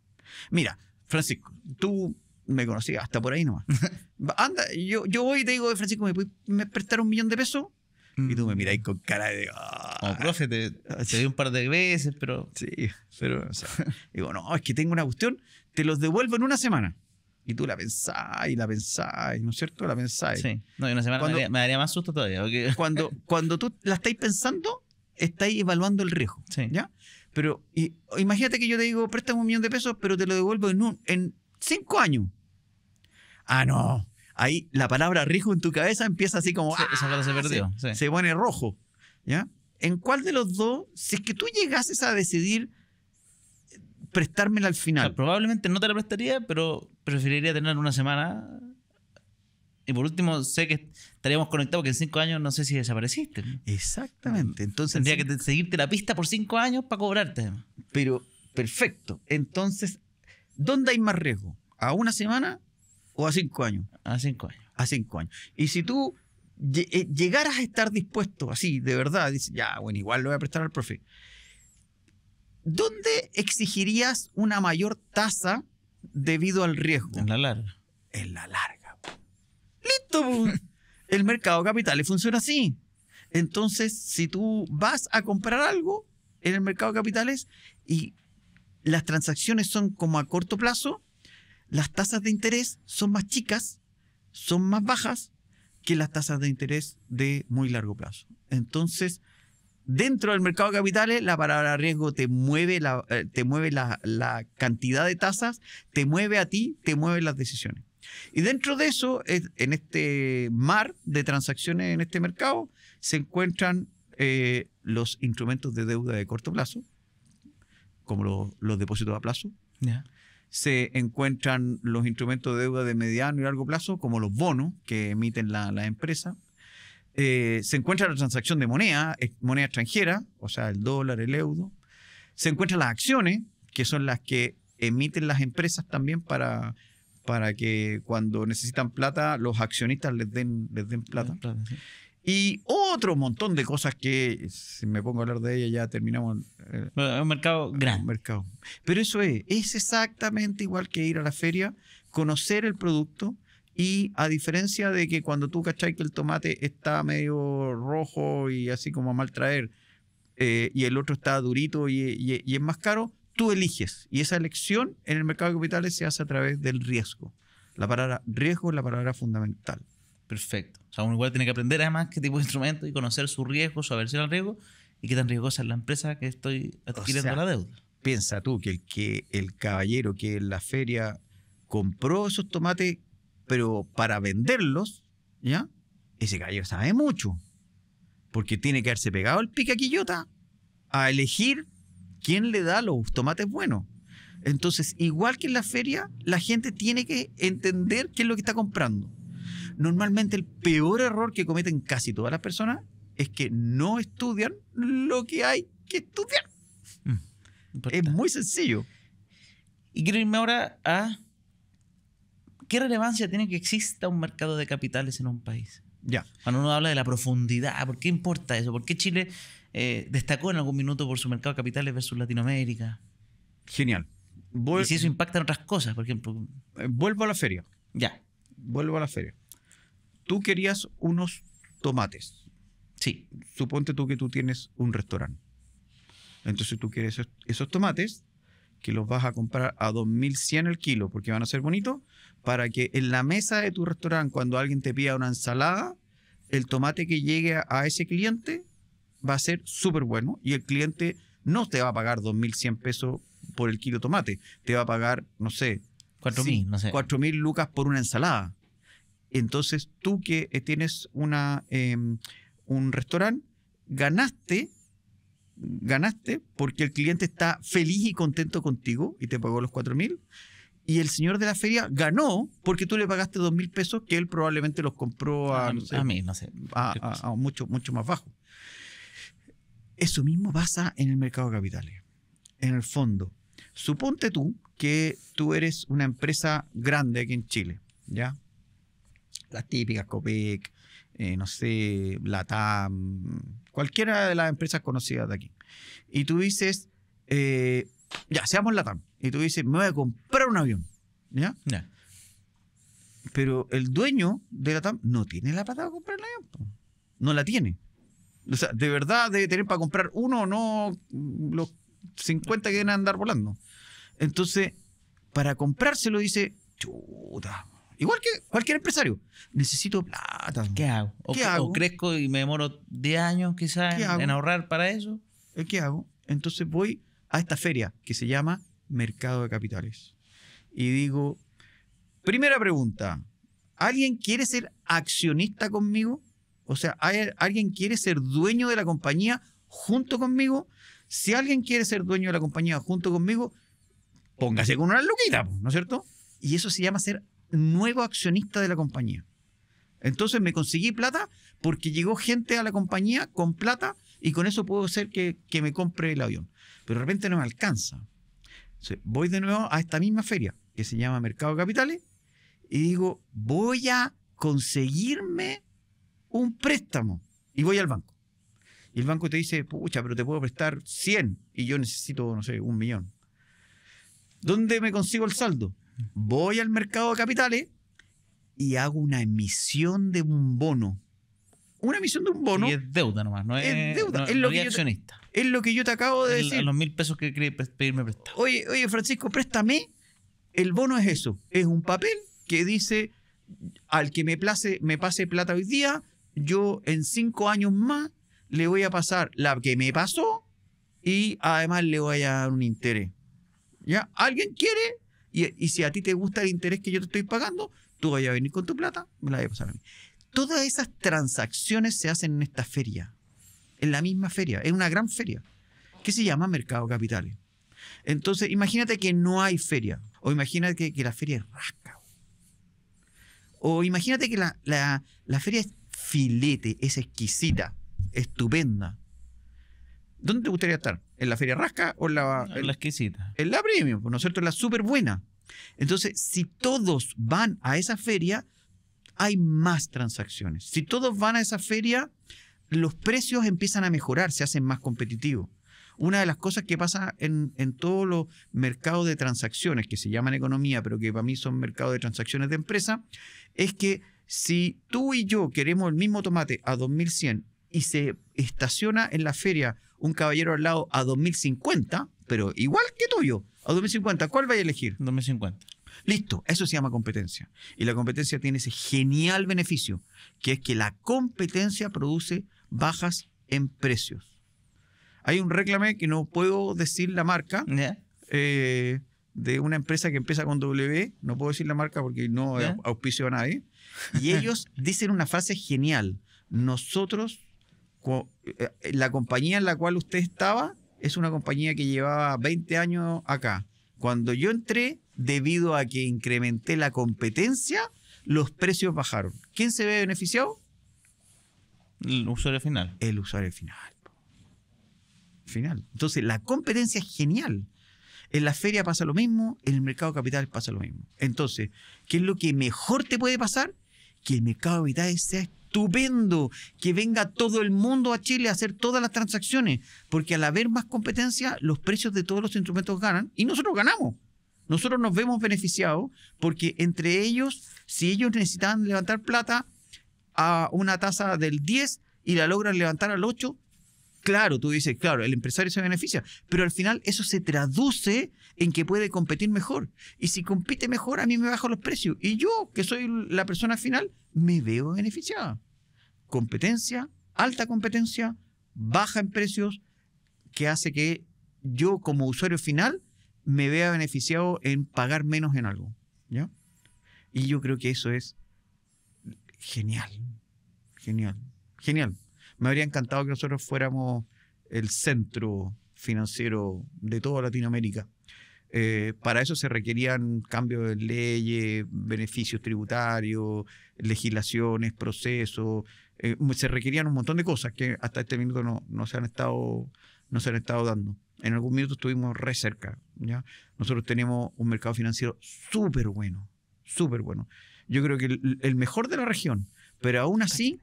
Mira, Francisco, tú me conocías hasta por ahí nomás. Anda, yo, voy y te digo, Francisco, ¿me puedes prestar un millón de pesos? Y tú me mm. miráis con cara de. Oh, profe, te, un par de veces, pero. Sí, pero. digo, no, es que tengo una cuestión, te los devuelvo en una semana. Y tú la pensáis, la pensáis, ¿no es cierto? La pensáis. Sí, no, y una semana me, daría, más susto todavía. Cuando, cuando tú la estáis pensando, ahí evaluando el riesgo. ¿Ya? Pero imagínate que yo te digo, préstame un millón de pesos, pero te lo devuelvo en, cinco años. Ah, no. Ahí la palabra riesgo en tu cabeza empieza así como. esa palabra se ah, perdió. Se, pone rojo. ¿Ya? ¿En cuál de los dos, si es que tú llegases a decidir prestármela al final. probablemente no te la prestaría, pero preferiría tener una semana. Y por último, sé que estaríamos conectados porque en cinco años no sé si desapareciste. Exactamente. Entonces. Tendría que seguirte la pista por cinco años para cobrarte. Pero, perfecto. Entonces, ¿dónde hay más riesgo? ¿A una semana o a cinco años? A cinco años. A cinco años. Y si tú eh, llegaras a estar dispuesto así, de verdad, dices, ya, bueno, igual lo voy a prestar al profe. ¿Dónde exigirías una mayor tasa debido al riesgo? En la larga. En la larga. Listo. Pues. El mercado de capitales funciona así. Entonces, si tú vas a comprar algo en el mercado de capitales y las transacciones son como a corto plazo, las tasas de interés son más chicas, son más bajas que las tasas de interés de muy largo plazo. Entonces, dentro del mercado de capitales, la palabra riesgo te mueve, la, eh, te mueve la cantidad de tasas, te mueve a ti, te mueve las decisiones. Y dentro de eso, en este mar de transacciones en este mercado, se encuentran eh, los instrumentos de deuda de corto plazo, como los, depósitos a plazo. Se encuentran los instrumentos de deuda de mediano y largo plazo, como los bonos que emiten la, la empresa. Eh, se encuentra la transacción de moneda, moneda extranjera, o sea, el dólar, el euro. Se encuentran las acciones, que son las que emiten las empresas también para para que cuando necesitan plata, los accionistas les den, les den plata. Y otro montón de cosas que, si me pongo a hablar de ellas, ya terminamos. Eh, un mercado grande. mercado. Pero eso es, es exactamente igual que ir a la feria, conocer el producto, y a diferencia de que cuando tú cachai que el tomate está medio rojo y así como a mal traer, eh, y el otro está durito y, y, es más caro, tú eliges. Y esa elección en el mercado de capitales se hace a través del riesgo. La palabra riesgo es la palabra fundamental. Perfecto. O sea, uno igual tiene que aprender además qué tipo de instrumento y conocer su riesgo, su aversión al riesgo y qué tan riesgosa es la empresa que estoy adquiriendo la deuda. Piensa tú que el, que el caballero que en la feria compró esos tomates, pero para venderlos, ¿ya? Ese caballero sabe mucho. Porque tiene que haberse pegado el pique a elegir ¿Quién le da los tomates buenos? Entonces, igual que en la feria, la gente tiene que entender qué es lo que está comprando. Normalmente el peor error que cometen casi todas las personas es que no estudian lo que hay que estudiar. Mm, es muy sencillo. Y quiero irme ahora a qué relevancia tiene que exista un mercado de capitales en un país. Ya. Cuando uno habla de la profundidad, ¿por qué importa eso? ¿Por qué Chile eh, destacó en algún minuto por su mercado de capitales versus Latinoamérica. Genial. y si eso impacta en otras cosas, por ejemplo. Eh, vuelvo a la feria. Ya. Vuelvo a la feria. Tú querías unos tomates. Sí. Suponte tú que tú tienes un restaurante. Entonces tú quieres esos, esos tomates que los vas a comprar a 2100 el kilo porque van a ser bonitos para que en la mesa de tu restaurante cuando alguien te pida una ensalada, el tomate que llegue a ese cliente va a ser súper bueno y el cliente no te va a pagar 2.100 pesos por el kilo de tomate, te va a pagar, no sé, 4.000 lucas por una ensalada. Entonces tú que eh, tienes una, em, un restaurante, ganaste, ganaste porque el cliente está feliz y contento contigo y te pagó los 4.000 y el señor de la feria ganó porque tú le pagaste 2.000 pesos que él probablemente los compró ah, a, a, mucho, mucho más bajo. Eso mismo pasa en el mercado de capitales. En el fondo, suponte tú que tú eres una empresa grande aquí en Chile, ¿ya? Las típicas Copec, eh, no sé, Latam, cualquiera de las empresas conocidas de aquí. Y tú dices, eh, ya, seamos Latam. Y tú dices, me voy a comprar un avión, ¿ya? Pero el dueño de Latam no tiene la plata para comprar el avión. No la tiene. O sea, de verdad debe tener para comprar uno o no mm, los 50 que deben andar volando. Entonces, para comprárselo dice, chuta. Igual que cualquier empresario, necesito plata. ¿Qué hago? ¿O, ¿Qué hago? o crezco y me demoro 10 años quizás en, ahorrar para eso? Eh, ¿Qué hago? Entonces voy a esta feria que se llama Mercado de Capitales. Y digo, primera pregunta, ¿alguien quiere ser accionista conmigo? O sea, ¿alguien quiere ser dueño de la compañía junto conmigo? Si alguien quiere ser dueño de la compañía junto conmigo, póngase con una luquita, ¿no es cierto? Y eso se llama ser nuevo accionista de la compañía. Entonces me conseguí plata porque llegó gente a la compañía con plata y con eso puedo ser que, me compre el avión. Pero de repente no me alcanza. voy de nuevo a esta misma feria que se llama Mercado Capitales y digo, voy a conseguirme un préstamo y voy al banco. Y el banco te dice, pucha, pero te puedo prestar 100 y yo necesito, no sé, un millón. ¿Dónde me consigo el saldo? Voy al mercado de capitales y hago una emisión de un bono. Una emisión de un bono. Y es deuda nomás, no es, deuda. es, lo que accionista. es lo que yo te acabo de decir. los mil pesos que pedirme prestado. Oye, oye, Francisco, préstame. El bono es eso. Es un papel que dice al que me place, me pase plata hoy día, yo en cinco años más le voy a pasar la que me pasó y además le voy a dar un interés. ¿Ya? ¿Alguien quiere? Y, si a ti te gusta el interés que yo te estoy pagando, tú vas a venir con tu plata, me la voy a pasar a mí. Todas esas transacciones se hacen en esta feria, en la misma feria, es una gran feria, que se llama Mercado capital Entonces, imagínate que no hay feria, o imagínate que, la feria es rasca, o imagínate que la, la feria es filete, es exquisita, estupenda. ¿Dónde te gustaría estar? ¿En la Feria Rasca o en la, en, la exquisita? En la Premium, ¿no es cierto? En la súper buena. Entonces, si todos van a esa feria, hay más transacciones. Si todos van a esa feria, los precios empiezan a mejorar, se hacen más competitivos. Una de las cosas que pasa en, en todos los mercados de transacciones, que se llaman economía, pero que para mí son mercados de transacciones de empresa, es que si tú y yo queremos el mismo tomate a 2100 y se estaciona en la feria un caballero al lado a 2050, pero igual que tuyo, a 2050, ¿cuál vais a elegir? 2050. Listo, eso se llama competencia. Y la competencia tiene ese genial beneficio, que es que la competencia produce bajas en precios. Hay un réclame que no puedo decir la marca eh, de una empresa que empieza con W, no puedo decir la marca porque no auspicio a nadie, y ellos dicen una frase genial. Nosotros, eh, la compañía en la cual usted estaba es una compañía que llevaba 20 años acá. Cuando yo entré, debido a que incrementé la competencia, los precios bajaron. ¿Quién se ve beneficiado? El usuario final. El usuario final. Final. Entonces, la competencia es genial. En la feria pasa lo mismo, en el mercado capital pasa lo mismo. Entonces, ¿qué es lo que mejor te puede pasar? Que el mercado capital sea estupendo, que venga todo el mundo a Chile a hacer todas las transacciones, porque al haber más competencia, los precios de todos los instrumentos ganan y nosotros ganamos. Nosotros nos vemos beneficiados porque entre ellos, si ellos necesitan levantar plata a una tasa del 10 y la logran levantar al 8, Claro, tú dices, claro, el empresario se beneficia, pero al final eso se traduce en que puede competir mejor. Y si compite mejor, a mí me bajan los precios. Y yo, que soy la persona final, me veo beneficiada. Competencia, alta competencia, baja en precios, que hace que yo como usuario final me vea beneficiado en pagar menos en algo. Y yo creo que eso es genial, genial, genial me habría encantado que nosotros fuéramos el centro financiero de toda Latinoamérica. Eh, para eso se requerían cambios de leyes, beneficios tributarios, legislaciones, procesos. Eh, se requerían un montón de cosas que hasta este minuto no, no, se han estado, no se han estado dando. En algún minuto estuvimos re cerca. ¿ya? Nosotros tenemos un mercado financiero súper bueno, súper bueno. Yo creo que el mejor de la región, pero aún así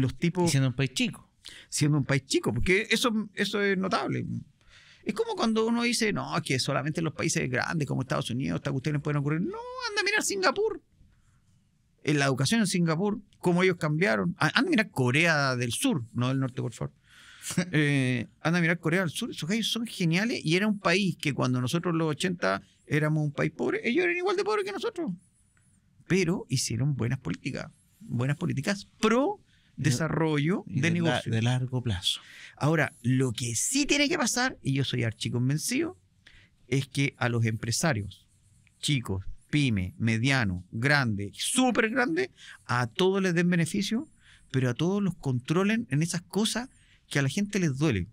los tipos... siendo un país chico. Siendo un país chico, porque eso, eso es notable. Es como cuando uno dice, no, que solamente los países grandes como Estados Unidos, ustedes ustedes pueden ocurrir. No, anda a mirar Singapur. En la educación en Singapur, cómo ellos cambiaron. Anda a mirar Corea del Sur, no del norte, por favor. Eh, anda a mirar Corea del Sur, esos gallos son geniales y era un país que cuando nosotros los 80 éramos un país pobre, ellos eran igual de pobres que nosotros. Pero hicieron buenas políticas, buenas políticas pro desarrollo de, negocio. de largo plazo. Ahora, lo que sí tiene que pasar, y yo soy archiconvencido, es que a los empresarios, chicos, pyme, mediano, grande, súper grande, a todos les den beneficio, pero a todos los controlen en esas cosas que a la gente les duele.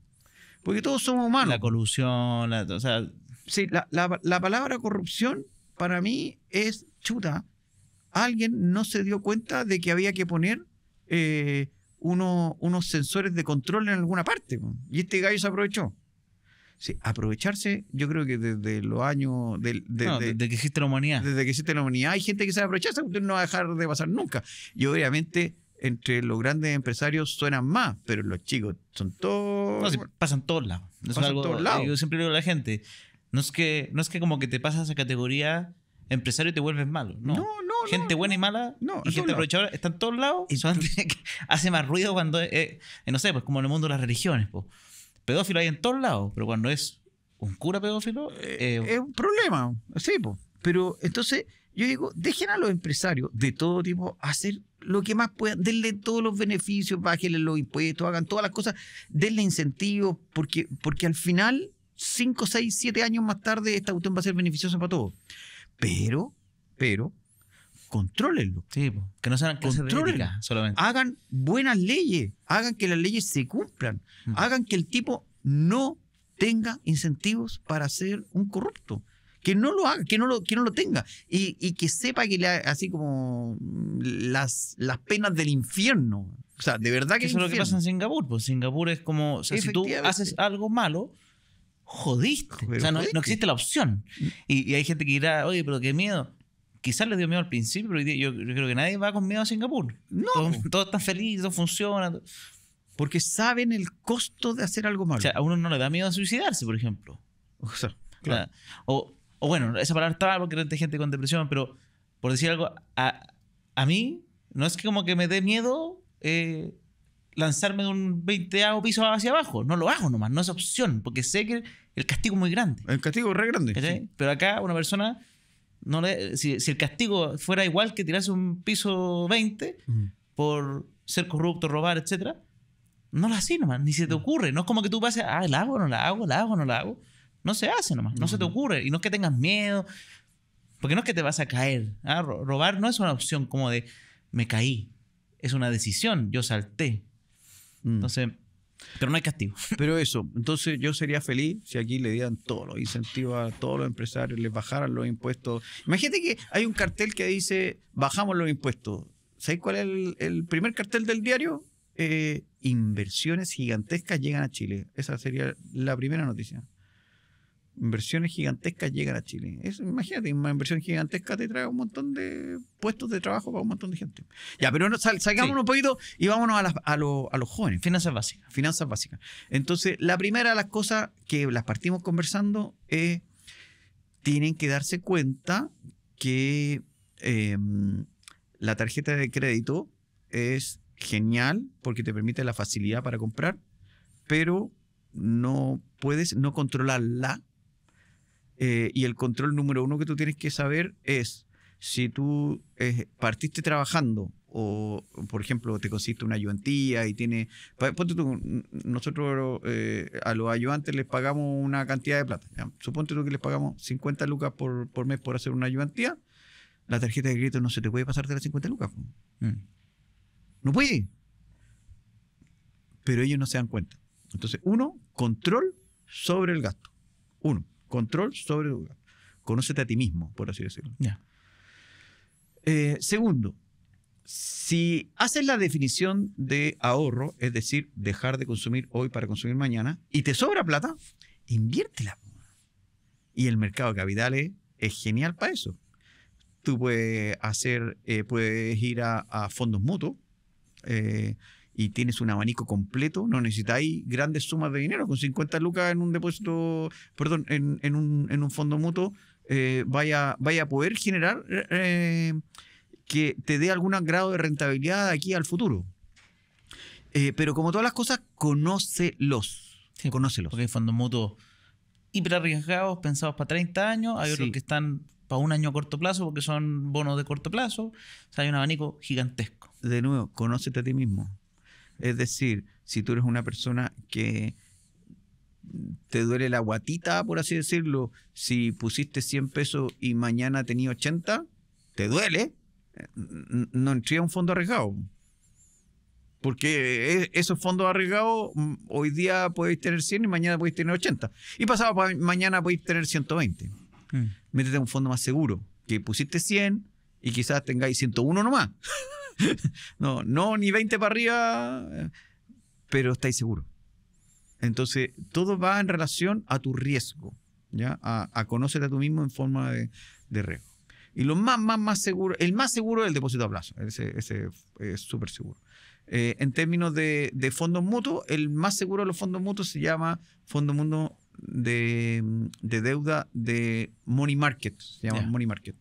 Porque todos somos humanos. La colusión, o sea... Sí, la, la palabra corrupción para mí es chuta. Alguien no se dio cuenta de que había que poner eh, unos sensores de control en alguna parte. Y este gallo se aprovechó. Sí, aprovecharse, yo creo que desde los años. de, desde que existe la humanidad. Desde que existe la humanidad. Hay gente que se aprovecha. usted no va a dejar de pasar nunca. Y obviamente, entre los grandes empresarios suenan más, pero los chicos son todos. pasan todos lados. Yo siempre digo a la gente: no es, que, no es que como que te pasas a categoría empresario te vuelves malo. No, no, Gente buena y mala no, y gente aprovechadora está en todos lados. Y hace más ruido cuando, es, eh, eh, no sé, pues como en el mundo de las religiones. Pedófilo hay en todos lados, pero cuando es un cura pedófilo... Eh, es un problema, sí, pues. pero entonces yo digo, dejen a los empresarios de todo tipo hacer lo que más puedan, denle todos los beneficios, bájenle los impuestos, hagan todas las cosas, denle incentivos, porque, porque al final, 5, 6, 7 años más tarde, esta cuestión va a ser beneficiosa para todos pero, pero, contrólenlo. Sí, que no sean clases de solamente. Hagan buenas leyes, hagan que las leyes se cumplan, mm. hagan que el tipo no tenga incentivos para ser un corrupto. Que no lo haga, que no lo, que lo tenga. Y, que sepa que le así como las, las penas del infierno. O sea, de verdad que. Eso es lo que pasa en Singapur. Pues Singapur es como. si tú haces algo malo, jodiste. o sea, no, existe la opción. Y, hay gente que dirá, oye, pero qué miedo. Quizás le dio miedo al principio, pero yo, creo que nadie va con miedo a Singapur. No. todo están felices, todo funciona. Porque saben el costo de hacer algo malo. O sea, a uno no le da miedo a suicidarse, por ejemplo. O sea, o, bueno, esa palabra está porque hay gente con depresión, pero por decir algo, a, mí no es que como que me dé miedo eh, lanzarme de un 20 piso hacia abajo. No lo hago nomás, no es opción, porque sé que el castigo muy grande. El castigo es re grande. Pero acá una persona, no le, si, el castigo fuera igual que tirarse un piso 20 mm. por ser corrupto, robar, etc no lo haces nomás, ni se te mm. ocurre. No es como que tú pases, ah, la hago, no la hago, la hago, no la hago. No se hace nomás, no se te mm. ocurre. Y no es que tengas miedo, porque no es que te vas a caer. ¿ah? Robar no es una opción como de, me caí. Es una decisión, yo salté. Entonces, pero no hay castigo. Pero eso, entonces yo sería feliz si aquí le dieran todos los incentivos a todos los empresarios, les bajaran los impuestos. Imagínate que hay un cartel que dice, bajamos los impuestos. ¿Sabes cuál es el, primer cartel del diario? Eh, inversiones gigantescas llegan a Chile. Esa sería la primera noticia inversiones gigantescas llegan a Chile. imagínate, una inversión gigantesca te trae un montón de puestos de trabajo para un montón de gente. Ya, pero no, salgamos un poquito y vámonos a, los jóvenes. Finanzas básicas. Finanzas básicas. Entonces, la primera de las cosas que las partimos conversando es, tienen que darse cuenta que em, la tarjeta de crédito es genial porque te permite la facilidad para comprar, pero no puedes no controlarla eh, y el control número uno que tú tienes que saber es si tú eh, partiste trabajando o, por ejemplo, te consiste una ayudantía y tiene... Ponte tú, nosotros eh, a los ayudantes les pagamos una cantidad de plata. Suponte tú que les pagamos 50 lucas por, mes por hacer una ayudantía. La tarjeta de crédito no se te puede pasar de las 50 lucas. Mm. No puede. Pero ellos no se dan cuenta. Entonces, uno, control sobre el gasto. Uno. Control sobre tu Conócete a ti mismo, por así decirlo. Eh, segundo, si haces la definición de ahorro, es decir, dejar de consumir hoy para consumir mañana, y te sobra plata, inviértela. Y el mercado de capitales es genial para eso. Tú puedes hacer, eh, puedes ir a, fondos mutuos, eh, y tienes un abanico completo, no necesitáis grandes sumas de dinero. Con 50 lucas en un depósito, perdón, en, un, fondo mutuo, eh, vaya, vaya a poder generar eh, que te dé algún grado de rentabilidad aquí al futuro. Eh, pero como todas las cosas, conócelos. conócelos. Porque hay fondos mutuos hiper arriesgados, pensados para 30 años, hay otros que están para un año a corto plazo porque son bonos de corto plazo. O sea, hay un abanico gigantesco. De nuevo, conócete a ti mismo es decir, si tú eres una persona que te duele la guatita, por así decirlo, si pusiste 100 pesos y mañana tenías 80, te duele, eh, no entría un fondo arriesgado. Porque eh, esos fondos arriesgados, mm, hoy día podéis tener 100 y mañana podéis tener 80. Y pasado mañana podéis tener 120. Mm. Métete en un fondo más seguro, que pusiste 100 y quizás tengáis 101 nomás. no, no, ni 20 para arriba, pero estáis seguros. Entonces, todo va en relación a tu riesgo, ¿ya? A, conocerte a tú mismo en forma de, riesgo. Y lo más, más, más seguro, el más seguro es el depósito a plazo, ese, es súper seguro. Eh, en términos de, de, fondos mutuos, el más seguro de los fondos mutuos se llama Fondo Mundo de, Deuda de Money Market, se llama Money Market.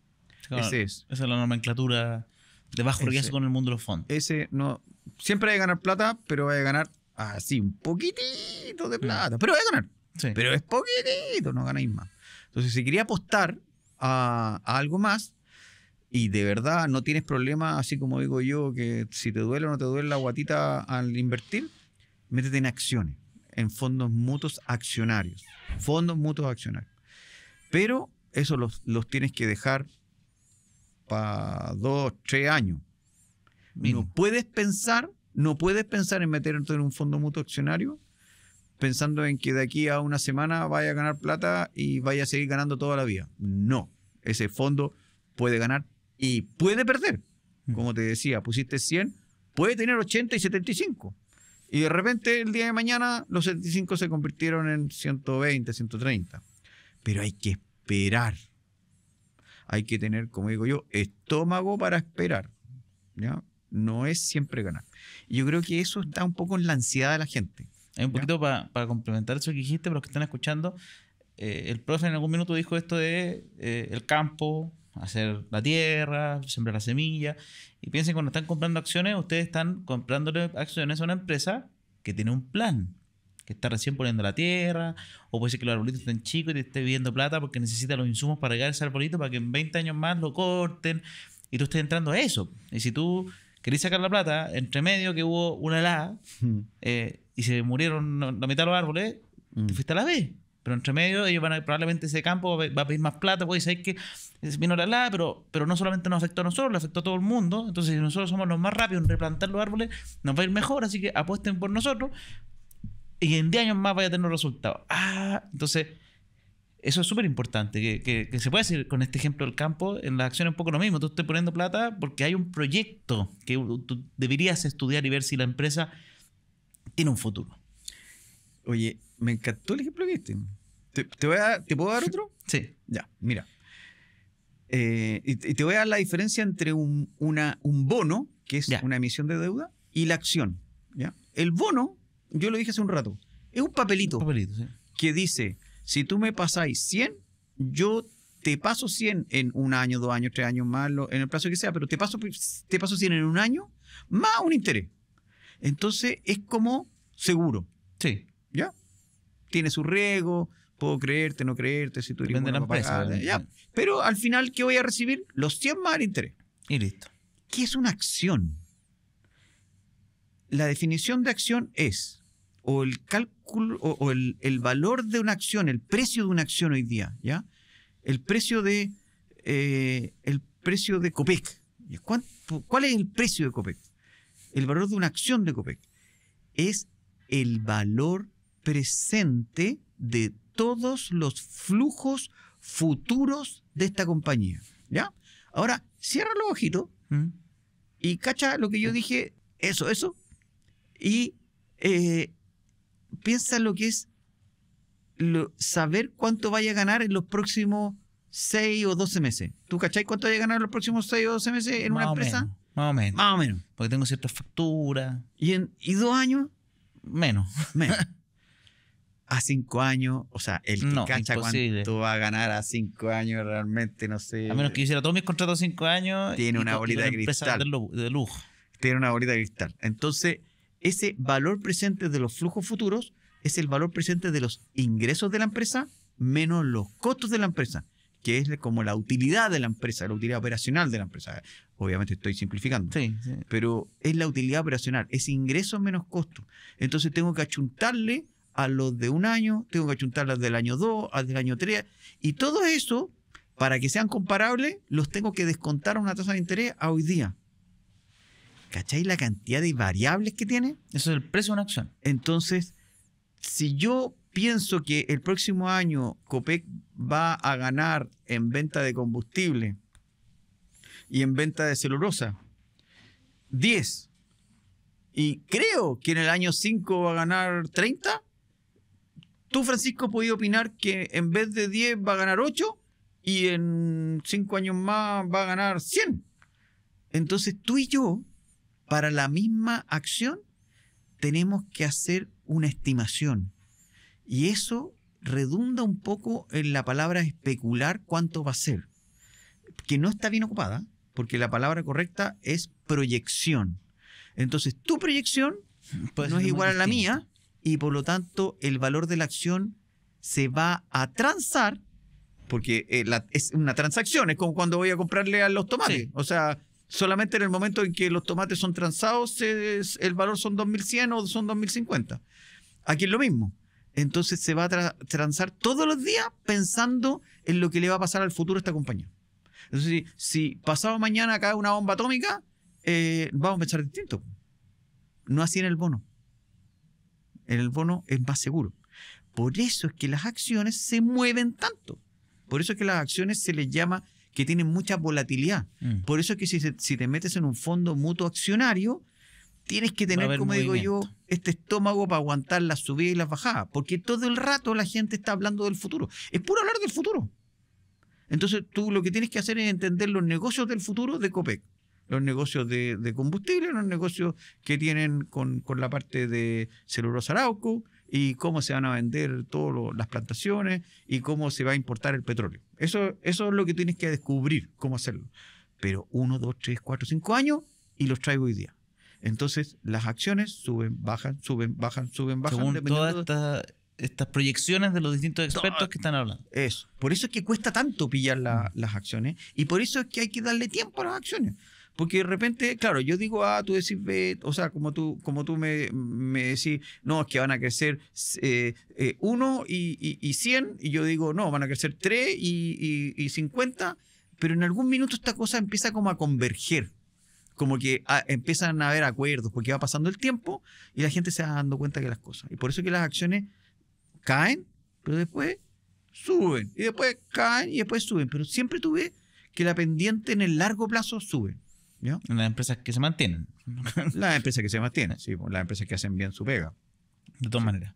es. Esa es la nomenclatura Debajo riesgo con el mundo de los fondos. Ese no. Siempre hay que ganar plata, pero hay que ganar así, un poquitito de mm. plata. Pero hay que ganar. Pero es poquitito, no ganáis más. Entonces, si quería apostar a, algo más, y de verdad no tienes problema, así como digo yo, que si te duele o no te duele la guatita al invertir, métete en acciones, en fondos mutuos accionarios, fondos mutuos accionarios. Pero eso los, los tienes que dejar para dos, tres años. No puedes pensar, no puedes pensar en meterte en un fondo mutuo accionario pensando en que de aquí a una semana vaya a ganar plata y vaya a seguir ganando toda la vida. No, ese fondo puede ganar y puede perder. Mm. Como te decía, pusiste 100, puede tener 80 y 75. Y de repente el día de mañana los 75 se convirtieron en 120, 130. Pero hay que esperar hay que tener, como digo yo, estómago para esperar. No es siempre ganar. Y yo creo que eso está un poco en la ansiedad de la gente. Hay un poquito para complementar eso que dijiste, para los que están escuchando. Eh, el profe en algún minuto dijo esto de eh, el campo, hacer la tierra, sembrar la semilla. Y piensen, cuando están comprando acciones, ustedes están comprándole acciones a una empresa que tiene un plan que está recién poniendo la tierra, o puede ser que los arbolitos estén chicos y te esté viendo plata porque necesita los insumos para regar ese arbolito para que en 20 años más lo corten y tú estés entrando a eso. Y si tú querés sacar la plata, entre medio que hubo una helada eh, y se murieron la mitad de los árboles, mm. te fuiste a la B. Pero entre medio, ellos van a, probablemente ese campo va a pedir más plata, porque sabéis que es vino la helada, pero, pero no solamente nos afectó a nosotros, le afectó a todo el mundo. Entonces, si nosotros somos los más rápidos en replantar los árboles, nos va a ir mejor. Así que apuesten por nosotros, y en 10 años más vaya a tener resultado. Ah, entonces, eso es súper importante, que, que, se puede decir con este ejemplo del campo, en las acciones un poco lo mismo, tú estás poniendo plata porque hay un proyecto que tú deberías estudiar y ver si la empresa tiene un futuro. Oye, me encantó el ejemplo que diste. ¿Te, voy a, ¿Te puedo dar otro? Sí. Ya, mira. Eh, y, te voy a dar la diferencia entre un, una, un bono, que es una emisión de deuda, y la acción. ¿ya? El bono yo lo dije hace un rato, es un papelito, que dice, si tú me pasáis 100, yo te paso 100 en un año, dos años, tres años más, en el plazo que sea, pero te paso, te paso 100 en un año más un interés. Entonces es como seguro. Sí. ¿Ya? Tiene su riesgo, puedo creerte, no creerte, si tú eres Pero al final, ¿qué voy a recibir? Los 100 más el interés. Y listo. ¿Qué es una acción? La definición de acción es o el cálculo o, el, valor de una acción, el precio de una acción hoy día, ¿ya? El precio de eh, el precio de Copec. ¿Cuál es el precio de Copec? El valor de una acción de Copec es el valor presente de todos los flujos futuros de esta compañía, ¿ya? Ahora, cierra los ojitos mm. y cacha lo que yo dije, eso, eso, y eh, piensa lo que es saber cuánto vaya a ganar en los próximos 6 o 12 meses. ¿Tú cacháis cuánto vaya a ganar en los próximos 6 o 12 meses en una empresa? más o menos. Más o menos. Porque tengo ciertas facturas. ¿Y, en, y dos años? Menos. Menos. a cinco años, o sea, el que no, cacha cuánto va a ganar a cinco años realmente, no sé. A menos que hiciera todos mis contratos a cinco años. Tiene una bolita de cristal. De lujo. Tiene una bolita de cristal. Entonces, ese valor presente de los flujos futuros es el valor presente de los ingresos de la empresa menos los costos de la empresa, que es como la utilidad de la empresa, la utilidad operacional de la empresa. Obviamente estoy simplificando, pero es la utilidad operacional, es ingresos menos costos. Entonces tengo que achuntarle a los de un año, tengo que achuntar las del año 2, al del año 3, y todo eso, para que sean comparables, los tengo que descontar a una tasa de interés a hoy día. ¿Cacháis la cantidad de variables que tiene? Eso es el precio de una acción. Entonces, si yo pienso que el próximo año COPEC va a ganar en venta de combustible y en venta de celulosa, 10, y creo que en el año 5 va a ganar 30, tú, Francisco, podías opinar que en vez de 10 va a ganar 8 y en 5 años más va a ganar 100. Entonces tú y yo para la misma acción tenemos que hacer una estimación. Y eso redunda un poco en la palabra especular cuánto va a ser, que no está bien ocupada, porque la palabra correcta es proyección. Entonces, tu proyección no es igual a la mía y por lo tanto el valor de la acción se va a transar porque eh, es una transacción, es como cuando voy a comprarle a los tomates. O sea, solamente en el momento en que los tomates son transados, el valor son 2100 o son 2050. Aquí es lo mismo. Entonces se va a transar todos los días pensando en lo que le va a pasar al futuro a esta compañía. Entonces, si, si mañana cae una bomba atómica, eh, vamos a pensar distinto. No así en el bono. En el bono es más seguro. Por eso es que las acciones se mueven tanto. Por eso es que las acciones se les llama que tienen mucha volatilidad. Mm. Por eso es que si, te metes en un fondo mutuo accionario, tienes que tener, como digo yo, este estómago para aguantar las subidas y las bajadas, porque todo el rato la gente está hablando del futuro. Es puro hablar del futuro. Entonces tú lo que tienes que hacer es entender los negocios del futuro de COPEC, los negocios de, combustible, los negocios que tienen con, con la parte de celulosa Arauco, y cómo se van a vender todas las plantaciones y cómo se va a importar el petróleo. Eso, eso es lo que tienes que descubrir, cómo hacerlo. Pero uno, dos, tres, cuatro, cinco años y los traigo hoy día. Entonces las acciones suben, bajan, suben, bajan, suben, bajan. Según todas estas estas proyecciones de los distintos expertos que están hablando. Eso. Por eso es que cuesta tanto pillar las acciones y por eso es que hay que darle tiempo a las acciones. Porque de repente, claro, yo digo ah, tú decís B, o sea, como tú, como tú me, decís, no, es que van a crecer 1 eh, eh, y, y, y, 100, y yo digo, no, van a crecer 3 y, y, 50, pero en algún minuto esta cosa empieza como a converger como que ah, empiezan a haber acuerdos, porque va pasando el tiempo y la gente se va dando cuenta que las cosas. Y por eso que las acciones caen, pero después suben, y después caen y después suben. Pero siempre tú ves que la pendiente en el largo plazo sube. ¿Ya? Las empresas que se mantienen. las empresas que se mantienen, sí, las empresas que hacen bien su pega. De todas maneras.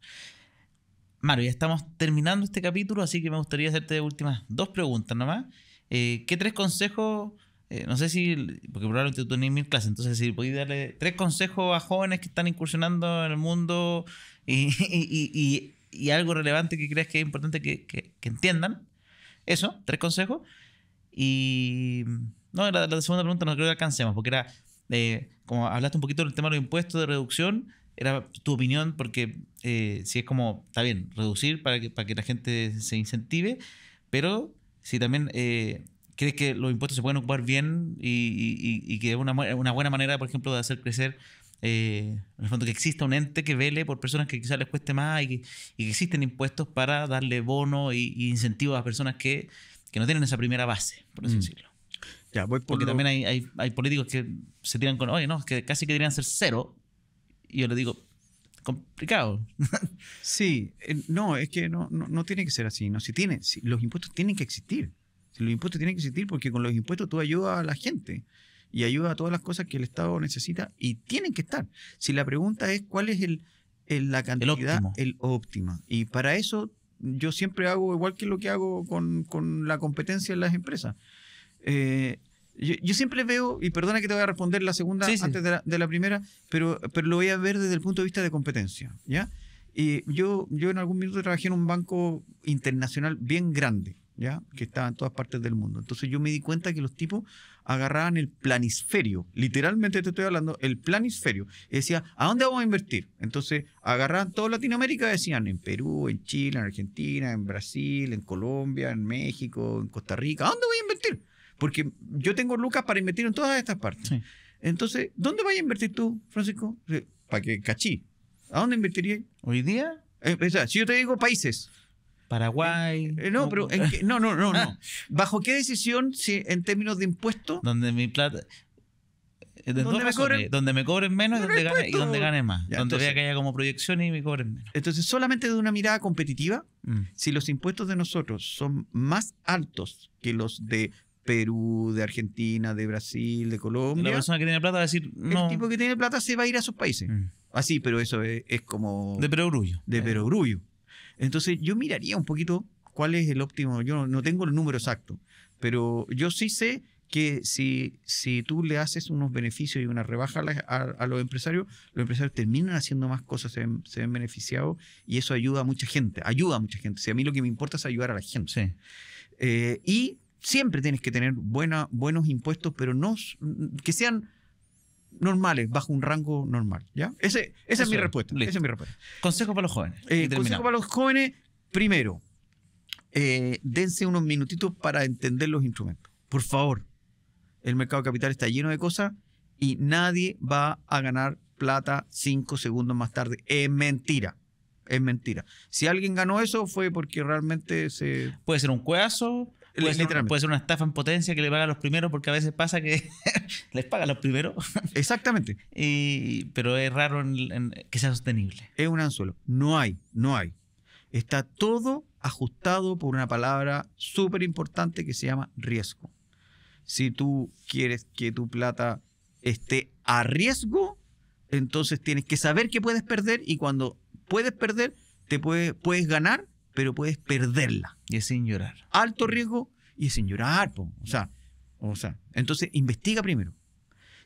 Mario, ya estamos terminando este capítulo, así que me gustaría hacerte últimas dos preguntas nomás. Eh, ¿Qué tres consejos, eh, no sé si, porque probablemente tú tenés mil clases, entonces si podías darle tres consejos a jóvenes que están incursionando en el mundo y, y, algo relevante que creas que es importante que, que, que entiendan? Eso, tres consejos. Y no, la, la segunda pregunta no creo que alcancemos, porque era, eh, como hablaste un poquito del tema de los impuestos de reducción, era tu opinión, porque eh, si es como, está bien, reducir para que, para que la gente se incentive, pero si también eh, crees que los impuestos se pueden ocupar bien y, que es una, buena manera, por ejemplo, de hacer crecer, en el fondo, que exista un ente que vele por personas que quizás les cueste más y que, existen impuestos para darle bono e incentivos a personas que, no tienen esa primera base, por así mm. decirlo. Porque también hay, políticos que se tiran con, oye, no, que casi que deberían ser cero. Y yo le digo, complicado. sí, no, es que no, no, tiene que ser así. No, si tiene, los impuestos tienen que existir. los impuestos tienen que existir porque con los impuestos tú ayudas a la gente y ayudas a todas las cosas que el Estado necesita y tienen que estar. Si la pregunta es cuál es el, la cantidad, el óptima. Y para eso yo siempre hago igual que lo que hago con, con la competencia en las empresas. Eh, yo, siempre veo, y perdona que te voy a responder la segunda antes de la, primera, pero, pero lo voy a ver desde el punto de vista de competencia. ¿ya? Y yo, yo en algún minuto trabajé en un banco internacional bien grande, ¿ya? que estaba en todas partes del mundo. Entonces yo me di cuenta que los tipos agarraban el planisferio, literalmente te estoy hablando, el planisferio. Y decía, ¿a dónde vamos a invertir? Entonces agarraban toda Latinoamérica decían, en Perú, en Chile, en Argentina, en Brasil, en Colombia, en México, en Costa Rica, ¿a dónde voy a invertir? Porque yo tengo lucas para invertir en todas estas partes. Entonces, ¿dónde vas a invertir tú, Francisco? Eh, para que cachí. ¿A dónde invertiría? Hoy día. Eh, o si yo te digo países. Paraguay. Eh, no, pero no, no, no, ¿Bajo qué decisión si en términos de impuestos? Donde mi plata. ¿Donde, me cobren, donde me cobren menos y, donde gane, más. donde vea que haya como proyección y me cobren menos. Entonces, solamente de una mirada competitiva, mm. si los impuestos de nosotros son más altos que los de Perú, de Argentina, de Brasil, de Colombia. La persona que tiene plata va a decir, no. El tipo que tiene plata se va a ir a sus países. Mm. Así, ah, pero eso es, como... De perogrullo. De eh. perogrullo. Entonces yo miraría un poquito cuál es el óptimo. Yo no, tengo el número exacto, pero yo sí sé que si, si tú le haces unos beneficios y una rebaja a, los empresarios, los empresarios terminan haciendo más cosas, se ven, beneficiados y eso ayuda a mucha gente, ayuda a mucha gente. Si a mí lo que me importa es ayudar a la gente. Sí. Eh, y siempre tienes que tener buena, buenos impuestos, pero no mm, que sean normales, bajo un rango normal. ¿ya? esa, es mi respuesta, esa es mi respuesta. Consejo para los jóvenes. Eh, consejo para los jóvenes, primero, eh, dense unos minutitos para entender los instrumentos. Por favor, el mercado capital está lleno de cosas y nadie va a ganar plata cinco segundos más tarde. Es mentira. Es mentira. Si alguien ganó eso fue porque realmente se... Puede ser un cueazo, Puede, ser, una estafa en potencia que le paga a los primeros, porque a veces pasa que les paga a los primeros. Exactamente. Y, pero es raro en, que sea sostenible. Es un anzuelo. No hay, no hay. Está todo ajustado por una palabra súper importante que se llama riesgo. Si tú quieres que tu plata esté a riesgo, entonces tienes que saber que puedes perder y cuando puedes perder, te puedes ganar pero puedes perderla y es sin llorar. Alto riesgo y es sin llorar. O, sea, o sea, entonces investiga primero.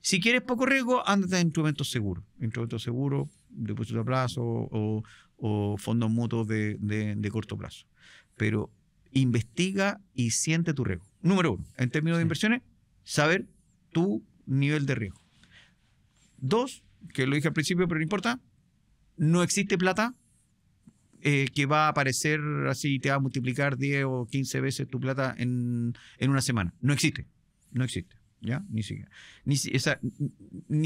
Si quieres poco riesgo, ándate a instrumentos seguros. Instrumentos seguros, depósito a plazo o, fondos mutuos de, de, corto plazo. Pero investiga y siente tu riesgo. Número uno, en términos de inversiones, saber tu nivel de riesgo. Dos, que lo dije al principio, pero no importa, no existe plata eh, que va a aparecer así, y te va a multiplicar 10 o 15 veces tu plata en, una semana. No existe, no existe. ¿Ya? Ni siquiera. Ni,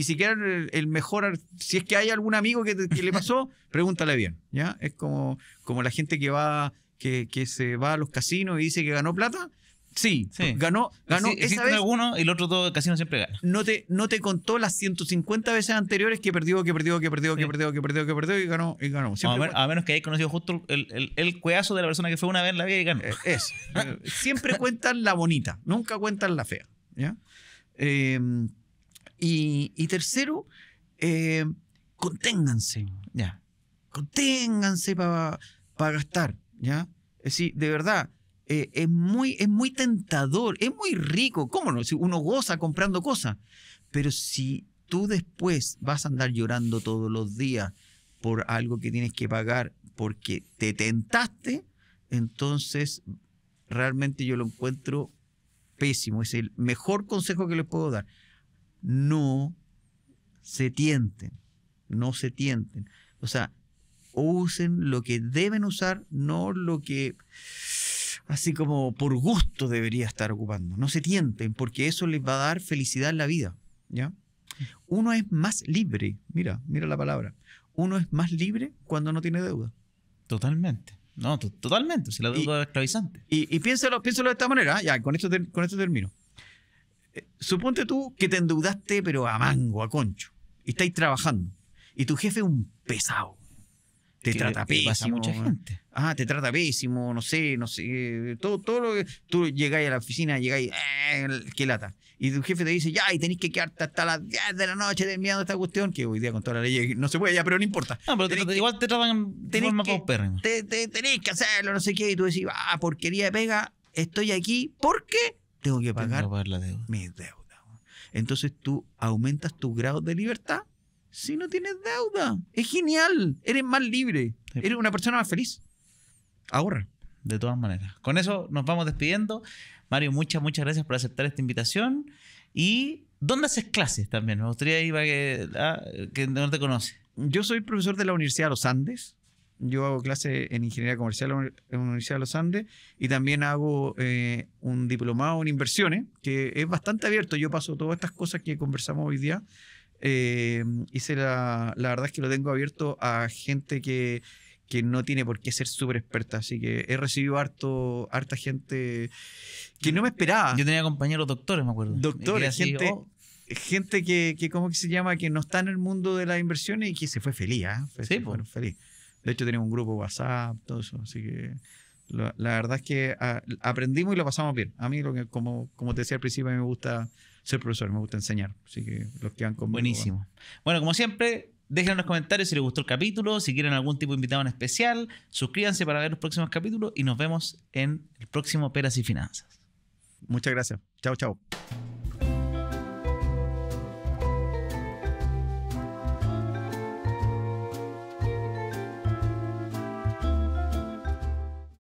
siquiera el, mejor. Si es que hay algún amigo que, le pasó, pregúntale bien. ¿Ya? Es como, como la gente que va, que se va a los casinos y dice que ganó plata Sí, ganó, ganó uno y el otro todo no siempre gana. No te, no te contó las 150 veces anteriores que perdió, que perdió, que perdió, que perdió, que perdió, que perdió y ganó, y ganó. a, menos, que hayas conocido justo el, el, cueazo de la persona que fue una vez en la vida y ganó. Eh, es. Eh, siempre cuentan la bonita, nunca cuentan la fea. ¿ya? Em, y, tercero, em, conténganse. ¿ya? Conténganse para gastar. ¿ya? Es de verdad eh, es, muy, es muy tentador, es muy rico, ¿cómo no? Si uno goza comprando cosas, pero si tú después vas a andar llorando todos los días por algo que tienes que pagar porque te tentaste, entonces realmente yo lo encuentro pésimo, es el mejor consejo que les puedo dar. No se tienten, no se tienten. O sea, usen lo que deben usar, no lo que así como por gusto debería estar ocupando. No se tienten, porque eso les va a dar felicidad en la vida. ¿ya? Uno es más libre, mira, mira la palabra. Uno es más libre cuando no tiene deuda. Totalmente. No, totalmente. Si la deuda es esclavizante. Y, piénselo de esta manera. Ya, con esto, con esto termino. Eh, suponte tú que te endeudaste, pero a mango, a concho. Y estáis trabajando. Y tu jefe es un pesado te trata eh, pésimo. mucha gente. Ah, te trata pésimo, no sé, no sé. Todo, todo lo que tú llegáis a la oficina, llegáis, eh, qué lata. Y tu jefe te dice, ya, y tenéis que quedarte hasta las 10 de la noche terminando esta cuestión, que hoy día con toda la ley no se puede ya, pero no importa. No, pero igual te tratan de forma Te, tenés que hacerlo, no sé qué, y tú decís, ah, porquería de pega, estoy aquí porque tengo que pagar, para deuda. mis deudas. Entonces tú aumentas tu grado de libertad si no tienes deuda. Es genial. Eres más libre. Eres una persona más feliz. Ahorra. De todas maneras. Con eso nos vamos despidiendo. Mario, muchas, muchas gracias por aceptar esta invitación. ¿Y dónde haces clases también? Me gustaría ir que, ah, que no te conoce. Yo soy profesor de la Universidad de los Andes. Yo hago clase en ingeniería comercial en la Universidad de los Andes y también hago eh, un diplomado en inversiones, que es bastante abierto. Yo paso todas estas cosas que conversamos hoy día eh, hice la, la verdad es que lo tengo abierto a gente que, que no tiene por qué ser súper experta. Así que he recibido harto, harta gente que no me esperaba. Yo tenía compañeros doctores, me acuerdo. Doctores, gente, oh". gente que, que, ¿cómo que se llama? Que no está en el mundo de las inversiones y que se fue feliz, ¿eh? sí, bueno, feliz. De hecho, tenemos un grupo WhatsApp, todo eso. Así que la, verdad es que ah, aprendimos y lo pasamos bien. A mí, lo como, como te decía al principio, a mí me gusta soy profesor, me gusta enseñar. Así que los quedan Buenísimo. Bueno, como siempre, déjenme en los comentarios si les gustó el capítulo, si quieren algún tipo de invitado en especial. Suscríbanse para ver los próximos capítulos y nos vemos en el próximo Peras y Finanzas. Muchas gracias. Chao, chao.